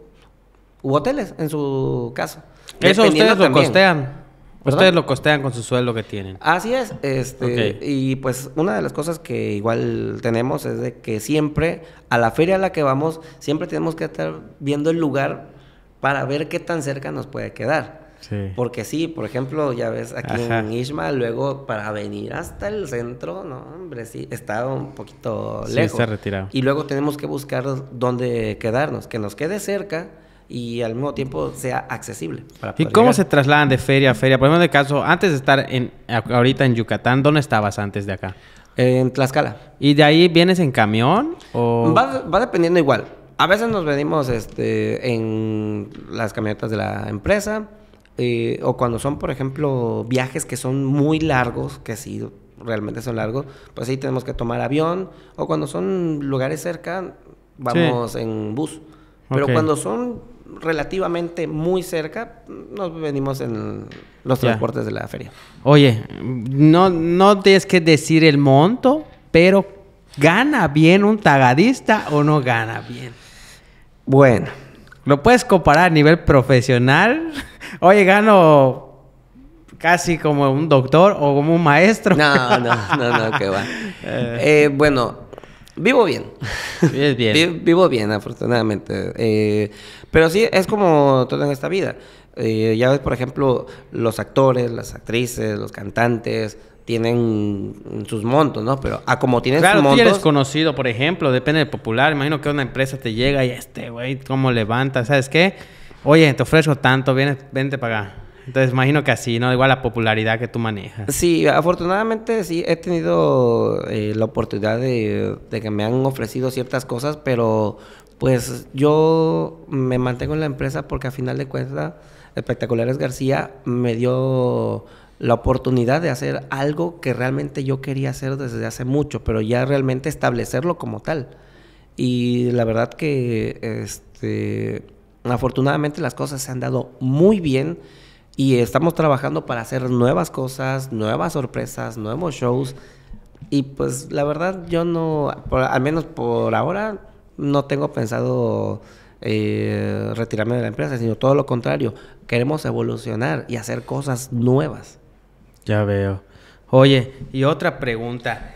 u hoteles en su
caso Eso ustedes lo costean. Ustedes lo costean con su sueldo que tienen. Así
es, este y pues una de las cosas que igual tenemos es de que siempre a la feria a la que vamos siempre tenemos que estar viendo el lugar para ver qué tan cerca nos puede quedar. Porque sí, por ejemplo, ya ves aquí en Isma luego para venir hasta el centro, no, hombre, sí, está un poquito lejos. retirado. Y luego tenemos que buscar dónde quedarnos, que nos quede cerca y al mismo tiempo sea accesible.
¿Y cómo se trasladan de feria a feria? Por ejemplo, caso, antes de estar en, ahorita en Yucatán, ¿dónde estabas antes de acá? En Tlaxcala. ¿Y de ahí vienes en camión o...?
Va, dependiendo igual. A veces nos venimos este, en las camionetas de la empresa eh, o cuando son, por ejemplo, viajes que son muy largos, que sí realmente son largos, pues ahí tenemos que tomar avión o cuando son lugares cerca, vamos en bus. Pero cuando son relativamente muy cerca, nos venimos en
los transportes de la feria. Oye, no, no tienes que decir el monto, pero ¿gana bien un tagadista o no gana bien? Bueno. Lo puedes comparar a nivel profesional. Oye, gano casi como un doctor o como un maestro. No, no, no, no, va. Eh. Eh, bueno, Vivo bien.
bien. vivo bien, afortunadamente. Eh, pero sí, es como todo en esta vida. Eh, ya ves, por ejemplo, los actores, las actrices, los cantantes, tienen sus montos, ¿no? Pero a ah, como tienen claro, sus montos... Claro,
conocido, por ejemplo, depende del popular. Imagino que una empresa te llega y este, güey, ¿cómo levanta? ¿Sabes qué? Oye, te ofrezco tanto, vienes, vente para acá. Entonces imagino que así, ¿no? Igual la popularidad que tú manejas.
Sí, afortunadamente sí he tenido eh, la oportunidad de, que me han ofrecido ciertas cosas, pero pues yo me mantengo en la empresa porque a final de cuentas Espectaculares García me dio la oportunidad de hacer algo que realmente yo quería hacer desde hace mucho, pero ya realmente establecerlo como tal. Y la verdad que este afortunadamente las cosas se han dado muy bien y estamos trabajando para hacer nuevas cosas, nuevas sorpresas, nuevos shows. Y pues la verdad yo no, al menos por ahora, no tengo pensado eh, retirarme de la empresa, sino todo lo contrario. Queremos evolucionar y hacer cosas nuevas.
Ya veo. Oye, y otra pregunta.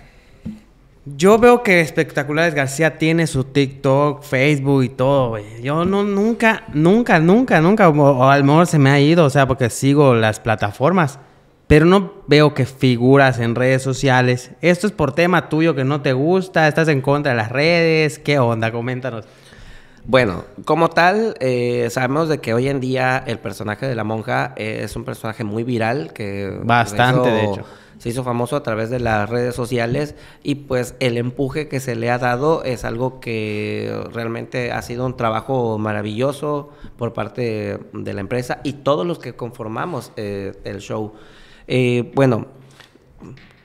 Yo veo que Espectaculares García tiene su TikTok, Facebook y todo, güey. Yo no, nunca, nunca, nunca, nunca, o, o se me ha ido, o sea, porque sigo las plataformas. Pero no veo que figuras en redes sociales. Esto es por tema tuyo que no te gusta, estás en contra de las redes. ¿Qué onda? Coméntanos. Bueno, como tal, eh, sabemos de que hoy en día
el personaje de la monja es un personaje muy viral que... Bastante, de hecho se hizo famoso a través de las redes sociales y pues el empuje que se le ha dado es algo que realmente ha sido un trabajo maravilloso por parte de la empresa y todos los que conformamos eh, el show. Eh, bueno,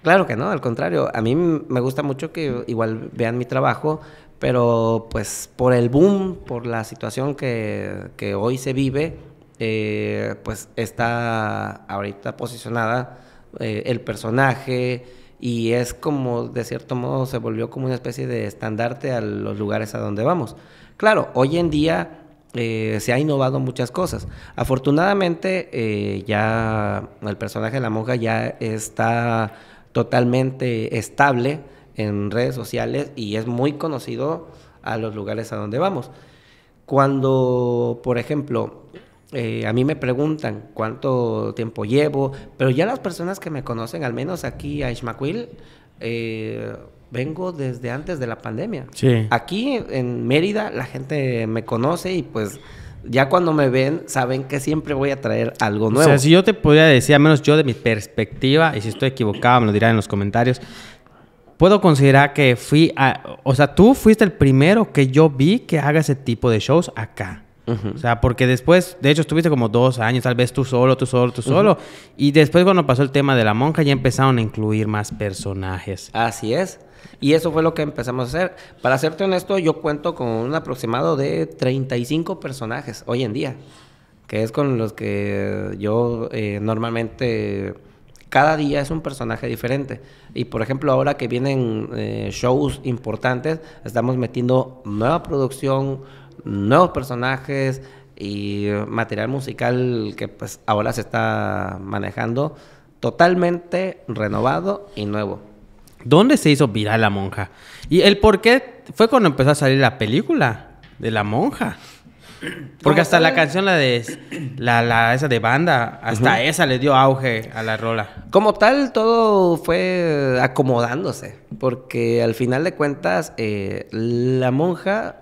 claro que no, al contrario, a mí me gusta mucho que igual vean mi trabajo, pero pues por el boom, por la situación que, hoy se vive, eh, pues está ahorita posicionada eh, el personaje, y es como, de cierto modo, se volvió como una especie de estandarte a los lugares a donde vamos. Claro, hoy en día eh, se ha innovado muchas cosas. Afortunadamente, eh, ya el personaje de la monja ya está totalmente estable en redes sociales y es muy conocido a los lugares a donde vamos. Cuando, por ejemplo, eh, a mí me preguntan cuánto tiempo llevo, pero ya las personas que me conocen, al menos aquí a Ishmaquil, eh, vengo desde antes de la pandemia. Sí. Aquí en Mérida la gente me conoce y pues ya cuando me ven saben que siempre voy a traer algo nuevo. O sea, si
yo te podría decir, al menos yo de mi perspectiva, y si estoy equivocado me lo dirán en los comentarios, puedo considerar que fui, a, o sea, tú fuiste el primero que yo vi que haga ese tipo de shows acá. O sea, porque después, de hecho, estuviste como dos años, tal vez tú solo, tú solo, tú solo. Y después cuando pasó el tema de la monja, ya empezaron a incluir más personajes.
Así es. Y eso fue lo que empezamos a hacer. Para serte honesto, yo cuento con un aproximado de 35 personajes hoy en día, que es con los que yo eh, normalmente cada día es un personaje diferente. Y por ejemplo, ahora que vienen eh, shows importantes, estamos metiendo nueva producción, nuevos personajes y material musical que pues ahora se está manejando totalmente renovado
y nuevo. ¿Dónde se hizo viral la monja? Y el por qué fue cuando empezó a salir la película de la monja. Porque hasta la canción, la de la, esa de banda, hasta esa le dio auge a la rola.
Como tal, todo fue acomodándose, porque al final de cuentas, eh, la monja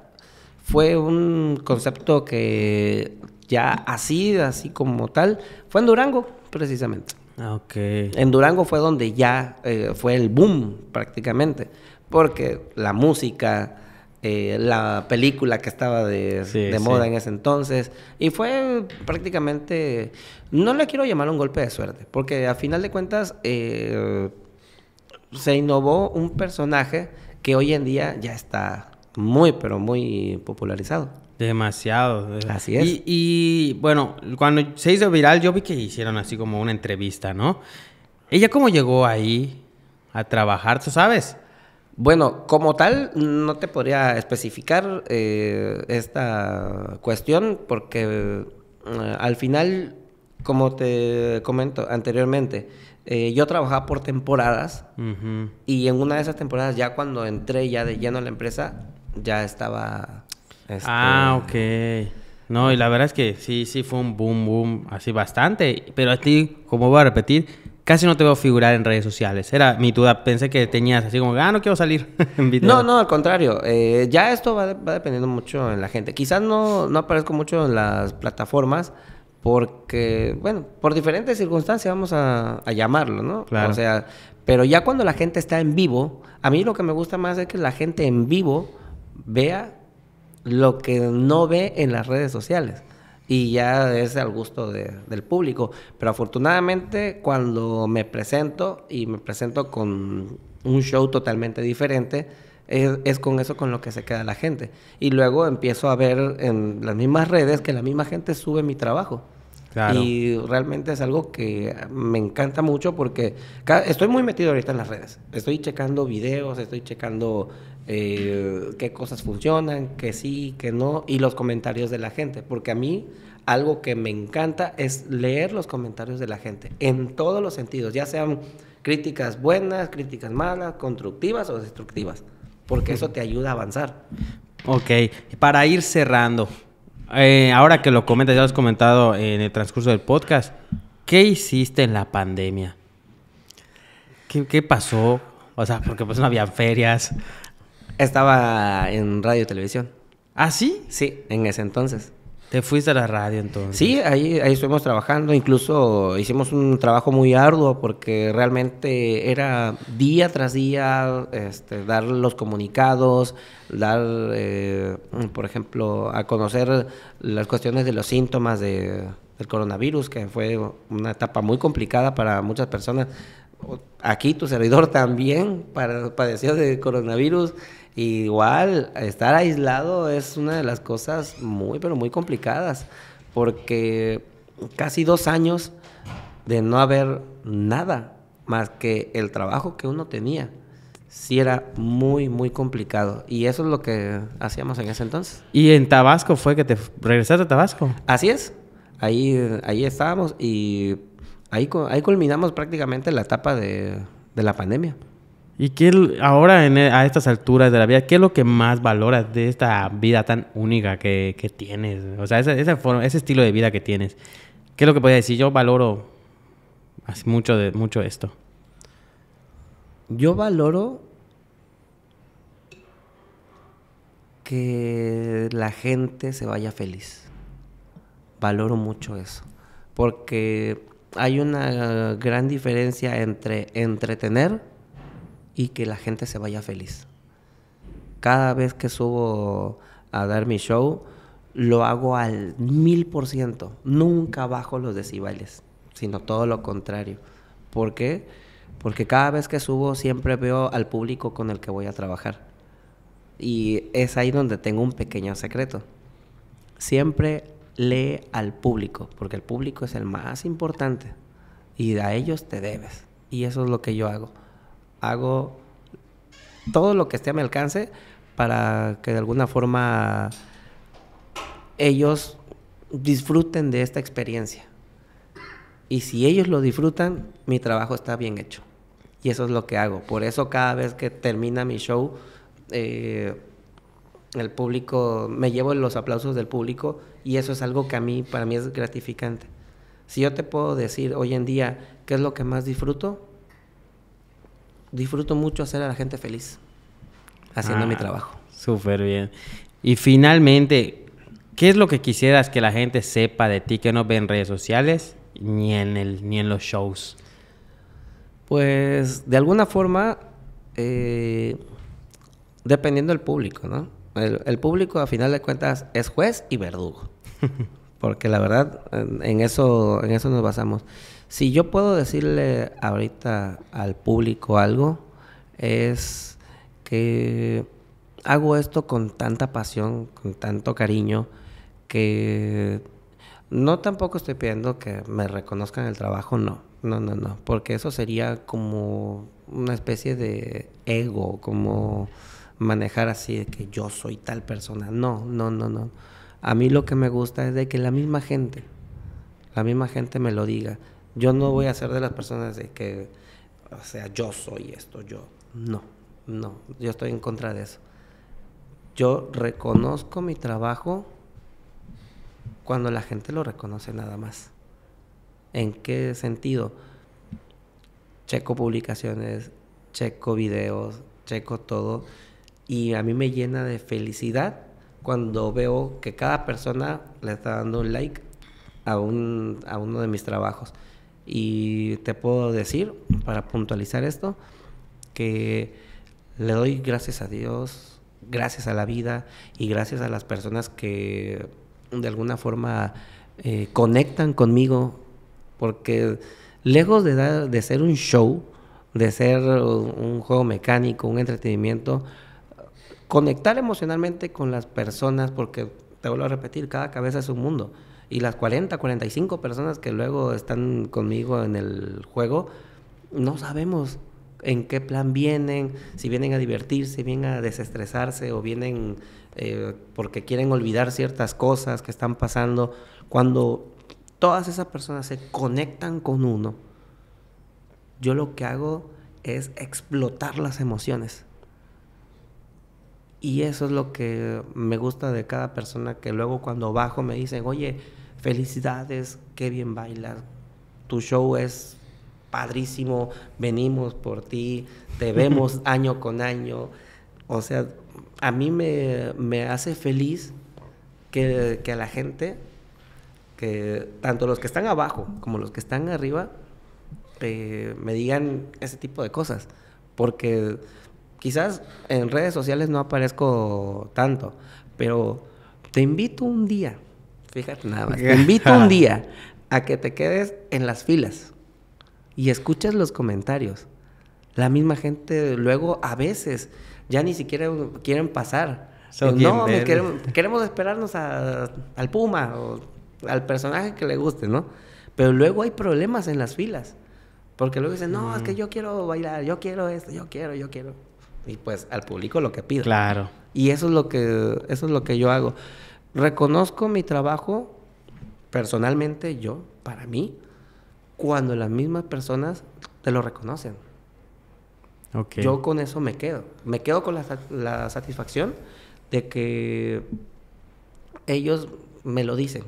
fue un concepto que ya así, así como tal, fue en Durango, precisamente.
Ah, en
Durango fue donde ya eh, fue el boom, prácticamente, porque la música, eh, la película que estaba de, moda en ese entonces, y fue prácticamente, no le quiero llamar un golpe de suerte, porque a final de cuentas eh, se innovó un personaje que hoy en día ya está muy, pero muy popularizado.
Demasiado. Así es. Y, bueno, cuando se hizo viral, yo vi que hicieron así como una entrevista, ¿no? ¿Ella cómo llegó ahí a trabajar, tú sabes? Bueno, como tal, no te podría
especificar eh, esta cuestión porque eh, al final, como te comento anteriormente, eh, yo trabajaba por temporadas y en una de esas temporadas, ya cuando entré ya de lleno a la empresa, ya
estaba... Este, ah, ok. No, y la verdad es que sí, sí fue un boom, boom, así bastante. Pero a ti, como voy a repetir, casi no te veo figurar en redes sociales. Era mi duda. Pensé que tenías así como, ah, no quiero salir en video. No,
no, al contrario. Eh, ya esto va, dependiendo mucho en la gente. Quizás no, no aparezco mucho en las plataformas porque, bueno, por diferentes circunstancias vamos a, a llamarlo, ¿no? Claro. O sea, pero ya cuando la gente está en vivo, a mí lo que me gusta más es que la gente en vivo vea lo que no ve en las redes sociales. Y ya es al gusto del público. Pero afortunadamente cuando me presento y me presento con un show totalmente diferente, es, con eso con lo que se queda la gente. Y luego empiezo a ver en las mismas redes que la misma gente sube mi trabajo. Y realmente es algo que me encanta mucho porque estoy muy metido ahorita en las redes. Estoy checando videos, estoy checando eh, qué cosas funcionan, qué sí, qué no, y los comentarios de la gente, porque a mí algo que me encanta es leer los comentarios de la gente, en todos los sentidos, ya sean críticas buenas, críticas malas, constructivas o destructivas, porque eso te ayuda a avanzar.
Ok, para ir cerrando, eh, ahora que lo comentas, ya lo has comentado en el transcurso del podcast, ¿qué hiciste en la pandemia? ¿Qué, qué pasó? O sea, porque pues no había ferias, estaba en radio y televisión. ¿Ah, sí? Sí, en ese entonces. Te fuiste a la radio entonces. Sí, ahí,
ahí estuvimos trabajando, incluso hicimos un trabajo muy arduo porque realmente era día tras día este, dar los comunicados, dar, eh, por ejemplo, a conocer las cuestiones de los síntomas de, del coronavirus, que fue una etapa muy complicada para muchas personas. Aquí tu servidor también padeció de coronavirus igual, estar aislado es una de las cosas muy, pero muy complicadas, porque casi dos años de no haber nada más que el trabajo que uno tenía sí era muy, muy complicado. Y eso es lo que hacíamos en ese entonces.
¿Y en Tabasco fue que te regresaste a Tabasco? Así es. Ahí, ahí estábamos y ahí, ahí culminamos prácticamente la etapa de la pandemia. ¿Y ahora e, a estas alturas de la vida, qué es lo que más valoras de esta vida tan única que, tienes? O sea, ese estilo de vida que tienes. ¿Qué es lo que podrías decir? Yo valoro mucho, mucho esto.
Yo valoro que la gente se vaya feliz. Valoro mucho eso. Porque hay una gran diferencia entre entretener y que la gente se vaya feliz. Cada vez que subo a dar mi show, lo hago al mil por ciento. Nunca bajo los decibales, sino todo lo contrario. ¿Por qué? Porque cada vez que subo siempre veo al público con el que voy a trabajar. Y es ahí donde tengo un pequeño secreto. Siempre lee al público, porque el público es el más importante y a ellos te debes. Y eso es lo que yo hago hago todo lo que esté a mi alcance para que de alguna forma ellos disfruten de esta experiencia. Y si ellos lo disfrutan, mi trabajo está bien hecho. Y eso es lo que hago. Por eso cada vez que termina mi show, eh, el público, me llevo los aplausos del público y eso es algo que a mí, para mí es gratificante. Si yo te puedo decir hoy en día qué es lo que más disfruto, disfruto mucho hacer a la gente feliz
haciendo mi ah, trabajo. Súper bien. Y finalmente, ¿qué es lo que quisieras que la gente sepa de ti que no ve en redes sociales ni en, el, ni en los shows?
Pues de alguna forma, eh, dependiendo del público, ¿no? El, público a final de cuentas es juez y verdugo. Porque la verdad, en eso, en eso nos basamos. Si yo puedo decirle ahorita al público algo, es que hago esto con tanta pasión, con tanto cariño, que no tampoco estoy pidiendo que me reconozcan el trabajo, no, no, no, no, porque eso sería como una especie de ego, como manejar así de que yo soy tal persona, no, no, no, no. A mí lo que me gusta es de que la misma gente, la misma gente me lo diga. Yo no voy a ser de las personas de que, o sea, yo soy esto, yo. No, no, yo estoy en contra de eso. Yo reconozco mi trabajo cuando la gente lo reconoce nada más. ¿En qué sentido? Checo publicaciones, checo videos, checo todo. Y a mí me llena de felicidad cuando veo que cada persona le está dando un like a, a uno de mis trabajos. Y te puedo decir, para puntualizar esto, que le doy gracias a Dios, gracias a la vida y gracias a las personas que de alguna forma eh, conectan conmigo, porque lejos de, de ser un show, de ser un juego mecánico, un entretenimiento, conectar emocionalmente con las personas, porque te vuelvo a repetir, cada cabeza es un mundo. Y las 40, 45 personas que luego están conmigo en el juego, no sabemos en qué plan vienen, si vienen a divertirse, vienen a desestresarse o vienen eh, porque quieren olvidar ciertas cosas que están pasando. Cuando todas esas personas se conectan con uno, yo lo que hago es explotar las emociones. Y eso es lo que me gusta de cada persona que luego cuando bajo me dicen, oye, felicidades, qué bien bailas, tu show es padrísimo, venimos por ti, te vemos año con año. O sea, a mí me, hace feliz que, a la gente, que tanto los que están abajo como los que están arriba, eh, me digan ese tipo de cosas. Porque quizás en redes sociales no aparezco tanto, pero te invito un día Fíjate nada Te invito un día a que te quedes en las filas y escuches los comentarios. La misma gente luego a veces ya ni siquiera quieren pasar. no, queremos, esperarnos al Puma o al personaje que le guste, ¿no? Pero luego hay problemas en las filas. Porque luego dicen, no, es que mm. yo quiero bailar, yo quiero esto, yo quiero, yo quiero. Y pues al público lo que pido. Claro. Y eso es lo que, eso es lo que yo hago. Reconozco mi trabajo personalmente, yo, para mí, cuando las mismas personas te lo reconocen. Yo con eso me quedo. Me quedo con la, la satisfacción de que ellos me lo dicen.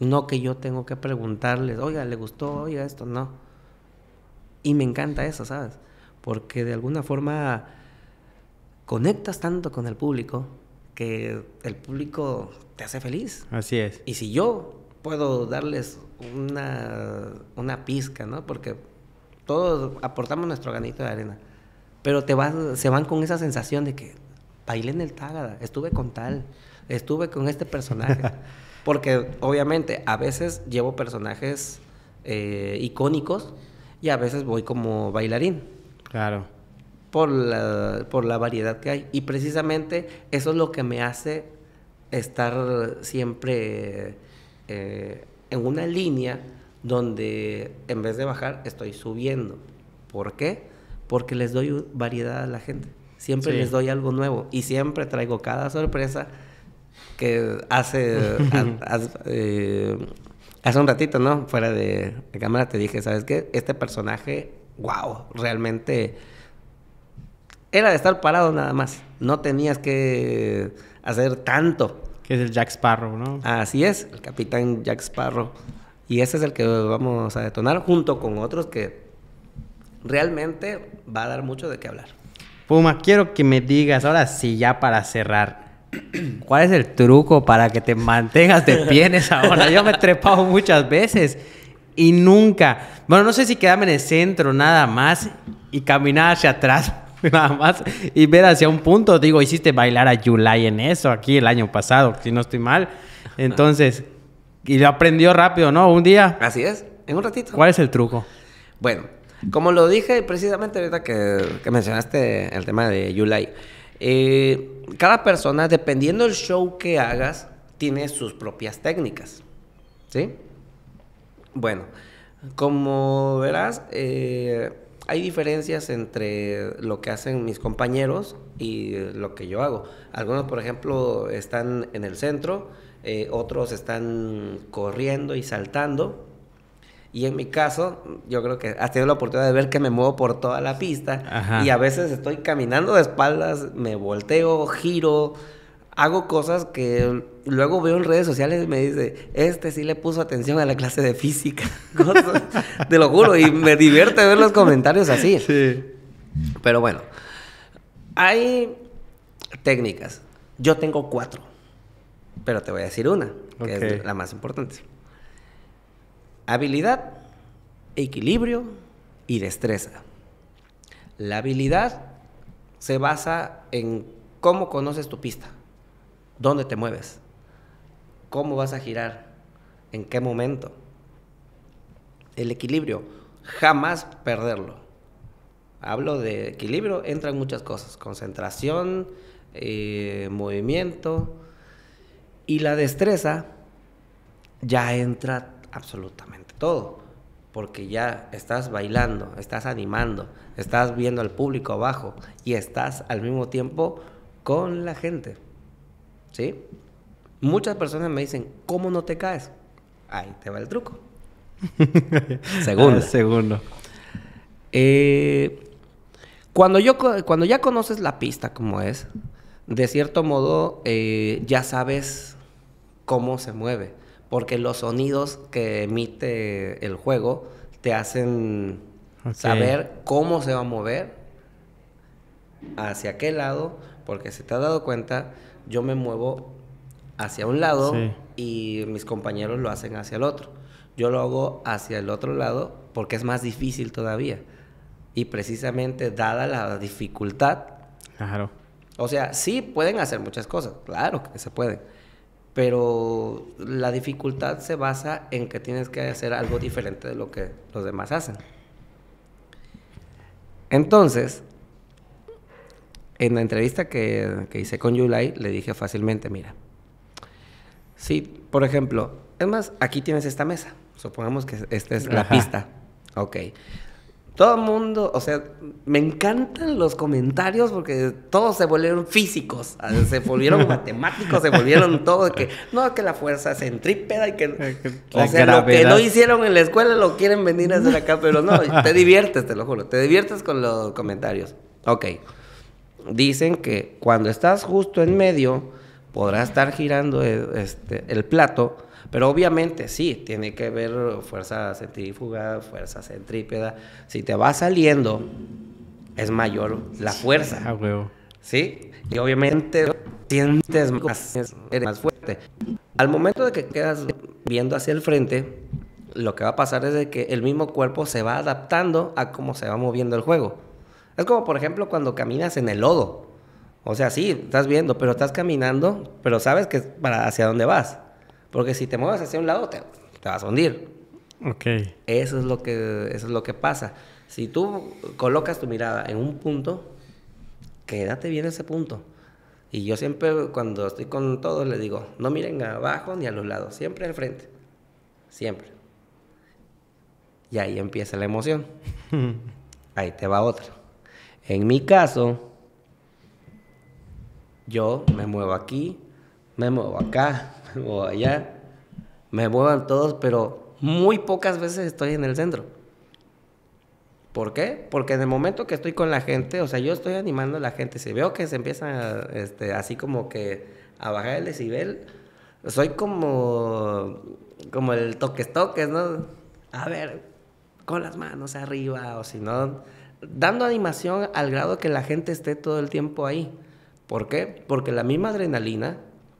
No que yo tengo que preguntarles, oiga, ¿le gustó? Oiga, esto no. Y me encanta eso, ¿sabes? Porque de alguna forma conectas tanto con el público que el público te hace feliz. Así es. Y si yo puedo darles una, una pizca, ¿no? Porque todos aportamos nuestro granito de arena. Pero te vas, se van con esa sensación de que bailé en el Tágada, estuve con tal, estuve con este personaje. Porque obviamente a veces llevo personajes eh, icónicos y a veces voy como bailarín. Claro por la, por la variedad que hay. Y precisamente eso es lo que me hace estar siempre eh, en una línea donde en vez de bajar estoy subiendo. ¿Por qué? Porque les doy variedad a la gente. Siempre les doy algo nuevo y siempre traigo cada sorpresa que hace, eh, hace un ratito, ¿no? Fuera de, de cámara te dije, ¿sabes qué? Este personaje, wow, realmente era de estar parado nada más. No tenías que hacer tanto. Que es el Jack Sparrow, ¿no? Así es, el capitán Jack Sparrow.
Y ese es el que vamos a detonar junto con otros que
realmente va a dar mucho de qué hablar.
Puma, quiero que me digas, ahora sí, ya para cerrar, ¿cuál es el truco para que te mantengas de pie en esa hora? Yo me he trepado muchas veces y nunca, bueno, no sé si quedarme en el centro nada más y caminar hacia atrás nada más, y ver hacia un punto. Digo, hiciste bailar a Yulai en eso aquí el año pasado, si no estoy mal. Entonces, y lo aprendió rápido, ¿no? Un día. Así es, en un ratito. ¿Cuál es el truco? Bueno,
como lo dije precisamente ahorita que, mencionaste el tema de Yulai. Eh, cada persona, dependiendo del show que hagas, tiene sus propias técnicas. ¿Sí? Bueno, como verás, eh, hay diferencias entre lo que hacen mis compañeros y lo que yo hago. Algunos, por ejemplo, están en el centro, eh, otros están corriendo y saltando. Y en mi caso, yo creo que has tenido la oportunidad de ver que me muevo por toda la pista y a veces estoy caminando de espaldas, me volteo, giro, hago cosas que luego veo en redes sociales y me dice, este sí le puso atención a la clase de física. te lo juro, y me divierte ver los comentarios así. Sí. Pero bueno, hay técnicas. Yo tengo cuatro, pero te voy a decir una, que es la más importante. Habilidad, equilibrio y destreza. La habilidad se basa en cómo conoces tu pista dónde te mueves, cómo vas a girar, en qué momento. El equilibrio, jamás perderlo. Hablo de equilibrio, entran muchas cosas, concentración, eh, movimiento y la destreza ya entra absolutamente todo, porque ya estás bailando, estás animando, estás viendo al público abajo y estás al mismo tiempo con la gente. ¿sí? Muchas personas me dicen, ¿cómo no te caes? Ahí te va el truco. Ah, segundo. Segundo. Eh, cuando, yo, cuando ya conoces la pista como es, de cierto modo eh, ya sabes cómo se mueve, porque los sonidos que emite el juego te hacen saber cómo se va a mover, hacia qué lado, porque se te ha dado cuenta, yo me muevo hacia un lado y mis compañeros lo hacen hacia el otro. Yo lo hago hacia el otro lado porque es más difícil todavía. Y precisamente dada la dificultad. Claro. O sea, sí pueden hacer muchas cosas, claro que se pueden. Pero la dificultad se basa en que tienes que hacer algo diferente de lo que los demás hacen. Entonces, en la entrevista que, que hice con Yulai le dije fácilmente, mira, sí, por ejemplo, es más, aquí tienes esta mesa. Supongamos que esta es la pista. Ok. Todo el mundo, o sea, me encantan los comentarios porque todos se volvieron físicos, se volvieron matemáticos, se volvieron todo, que no, que la fuerza centrípeda y que... o sea, lo que no hicieron en la escuela lo quieren venir a hacer acá, pero no, te diviertes, te lo juro, te diviertes con los comentarios. Ok dicen que cuando estás justo en medio, podrás estar girando este, el plato, pero obviamente sí, tiene que ver fuerza centrífuga, fuerza centrípeda. Si te va saliendo, es mayor la fuerza. ¿Sí? Y obviamente sientes más, más fuerte. Al momento de que quedas viendo hacia el frente, lo que va a pasar es de que el mismo cuerpo se va adaptando a cómo se va moviendo el juego. Es como, por ejemplo, cuando caminas en el lodo. O sea, sí, estás viendo, pero estás caminando, pero sabes que para hacia dónde vas. Porque si te mueves hacia un lado, te, vas a hundir. Ok. Eso es, lo que, eso es lo que pasa. Si tú colocas tu mirada en un punto, quédate bien en ese punto. Y yo siempre, cuando estoy con todos, les digo, no miren abajo ni a los lados, siempre al frente. Siempre. Y ahí empieza la emoción. ahí te va otra en mi caso, yo me muevo aquí, me muevo acá, me muevo allá, me muevan todos, pero muy pocas veces estoy en el centro. ¿Por qué? Porque en el momento que estoy con la gente, o sea, yo estoy animando a la gente, si veo que se empieza este, así como que a bajar el decibel, soy como, como el toques toques, ¿no? A ver, con las manos arriba, o si no, dando animación al grado que la gente esté todo el tiempo ahí. ¿Por qué? Porque la misma adrenalina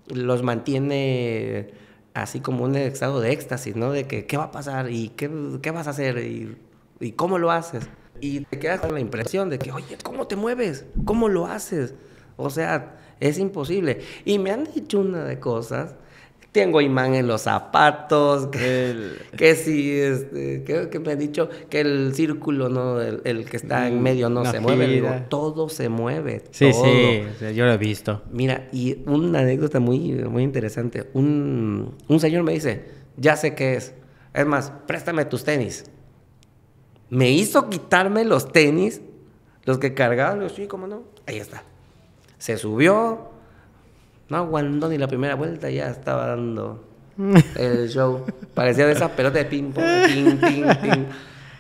los mantiene eh, así como un estado de éxtasis, ¿no? De que, ¿qué va a pasar? ¿Y qué, vas a hacer? ¿Y, ¿Y cómo lo haces? Y te quedas con la impresión de que, oye, ¿cómo te mueves? ¿Cómo lo haces? O sea, es imposible. Y me han dicho una de cosas tengo imán en los zapatos, este, que, que si, que me han dicho que el círculo, no el, que está en mm, medio no, se mueve, todo se mueve. Sí, sí,
yo lo he visto.
Mira, y una anécdota muy, muy interesante, un, señor me dice, ya sé qué es, es más, préstame tus tenis. Me hizo quitarme los tenis, los que cargaba, sí, cómo no, ahí está. Se subió, no aguantó ni la primera vuelta ya estaba dando el show. Parecía de esas pelotas de ping-pong. Ping, ping, ping.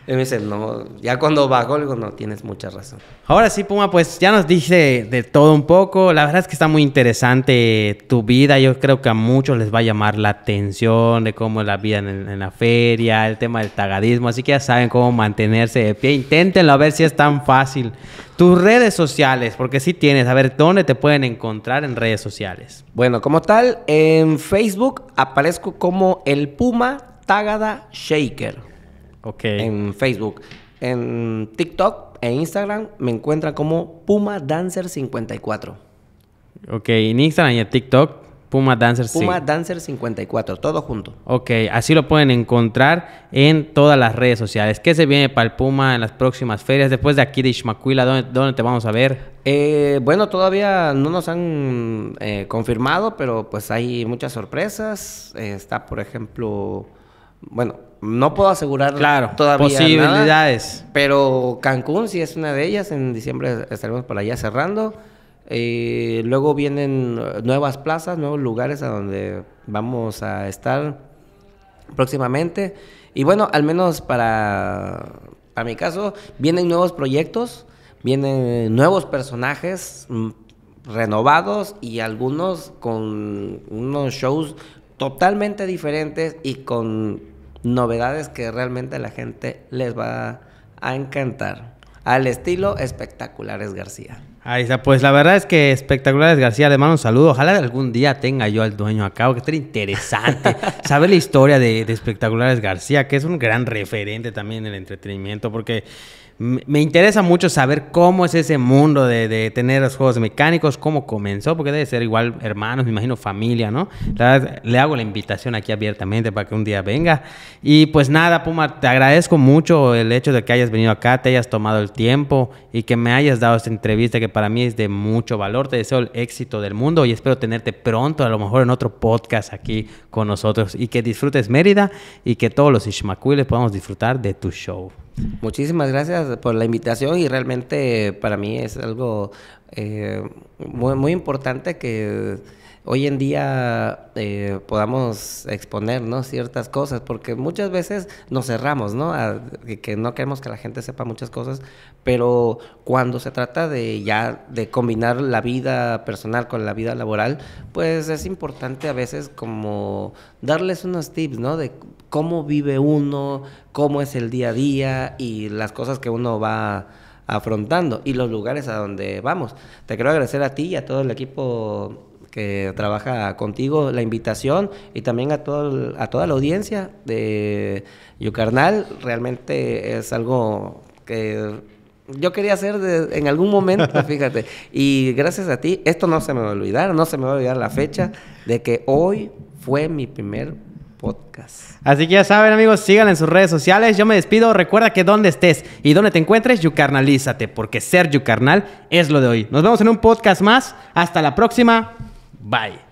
Y me no, ya cuando va Golgo no, tienes mucha razón.
Ahora sí, Puma, pues ya nos dice de todo un poco. La verdad es que está muy interesante tu vida. Yo creo que a muchos les va a llamar la atención de cómo es la vida en, en la feria, el tema del tagadismo. Así que ya saben cómo mantenerse de pie. Inténtenlo a ver si es tan fácil. Tus redes sociales, porque sí tienes. A ver, ¿dónde te pueden encontrar en redes sociales? Bueno, como tal, en Facebook aparezco como el Puma Tagada
Shaker. Okay. En Facebook. En TikTok e Instagram me encuentran como Puma Dancer 54.
Ok, en Instagram y en TikTok, Puma Dancer Puma
Dancer 54, todo junto.
Ok, así lo pueden encontrar en todas las redes sociales. ¿Qué se viene para el Puma en las próximas ferias? Después de aquí de Ixmacuila, ¿dónde, te vamos a ver?
Eh, bueno, todavía no nos han eh, confirmado, pero pues hay muchas sorpresas. Eh, está, por ejemplo, bueno, no puedo asegurar claro, todavía posibilidades. pero Cancún sí es una de ellas. En diciembre estaremos por allá cerrando. Eh, luego vienen nuevas plazas, nuevos lugares a donde vamos a estar próximamente. Y bueno, al menos para, para mi caso, vienen nuevos proyectos, vienen nuevos personajes mm, renovados y algunos con unos shows totalmente diferentes y con novedades que realmente la gente les va a encantar. Al estilo Espectaculares García.
Ahí está, pues la verdad es que espectaculares García, De mano un saludo. Ojalá algún día tenga yo al dueño acá, porque esté interesante. Sabe la historia de, espectaculares García, que es un gran referente también en el entretenimiento, porque me interesa mucho saber cómo es ese mundo de, tener los juegos mecánicos, cómo comenzó, porque debe ser igual hermanos, me imagino familia, ¿no? le hago la invitación aquí abiertamente para que un día venga. Y pues nada, Puma, te agradezco mucho el hecho de que hayas venido acá, te hayas tomado el tiempo y que me hayas dado esta entrevista que para mí es de mucho valor. Te deseo el éxito del mundo y espero tenerte pronto, a lo mejor en otro podcast aquí con nosotros y que disfrutes Mérida y que todos los Ishmacuiles podamos disfrutar de tu show.
Muchísimas gracias por la invitación y realmente para mí es algo eh, muy, muy importante que hoy en día eh, podamos exponer ¿no? ciertas cosas, porque muchas veces nos cerramos, ¿no? que no queremos que la gente sepa muchas cosas, pero cuando se trata de ya de combinar la vida personal con la vida laboral, pues es importante a veces como darles unos tips, ¿no? De cómo vive uno, cómo es el día a día y las cosas que uno va afrontando y los lugares a donde vamos. Te quiero agradecer a ti y a todo el equipo que trabaja contigo, la invitación y también a, todo, a toda la audiencia de Yucarnal. Realmente es algo que yo quería hacer en algún momento, fíjate. Y gracias a ti, esto no se me va a olvidar, no se me va a olvidar la
fecha de que hoy fue mi primer
podcast.
Así que ya saben, amigos, sigan en sus redes sociales. Yo me despido. Recuerda que donde estés y donde te encuentres, yucarnalízate, porque ser yucarnal es lo de hoy. Nos vemos en un podcast más. Hasta la próxima. Bye.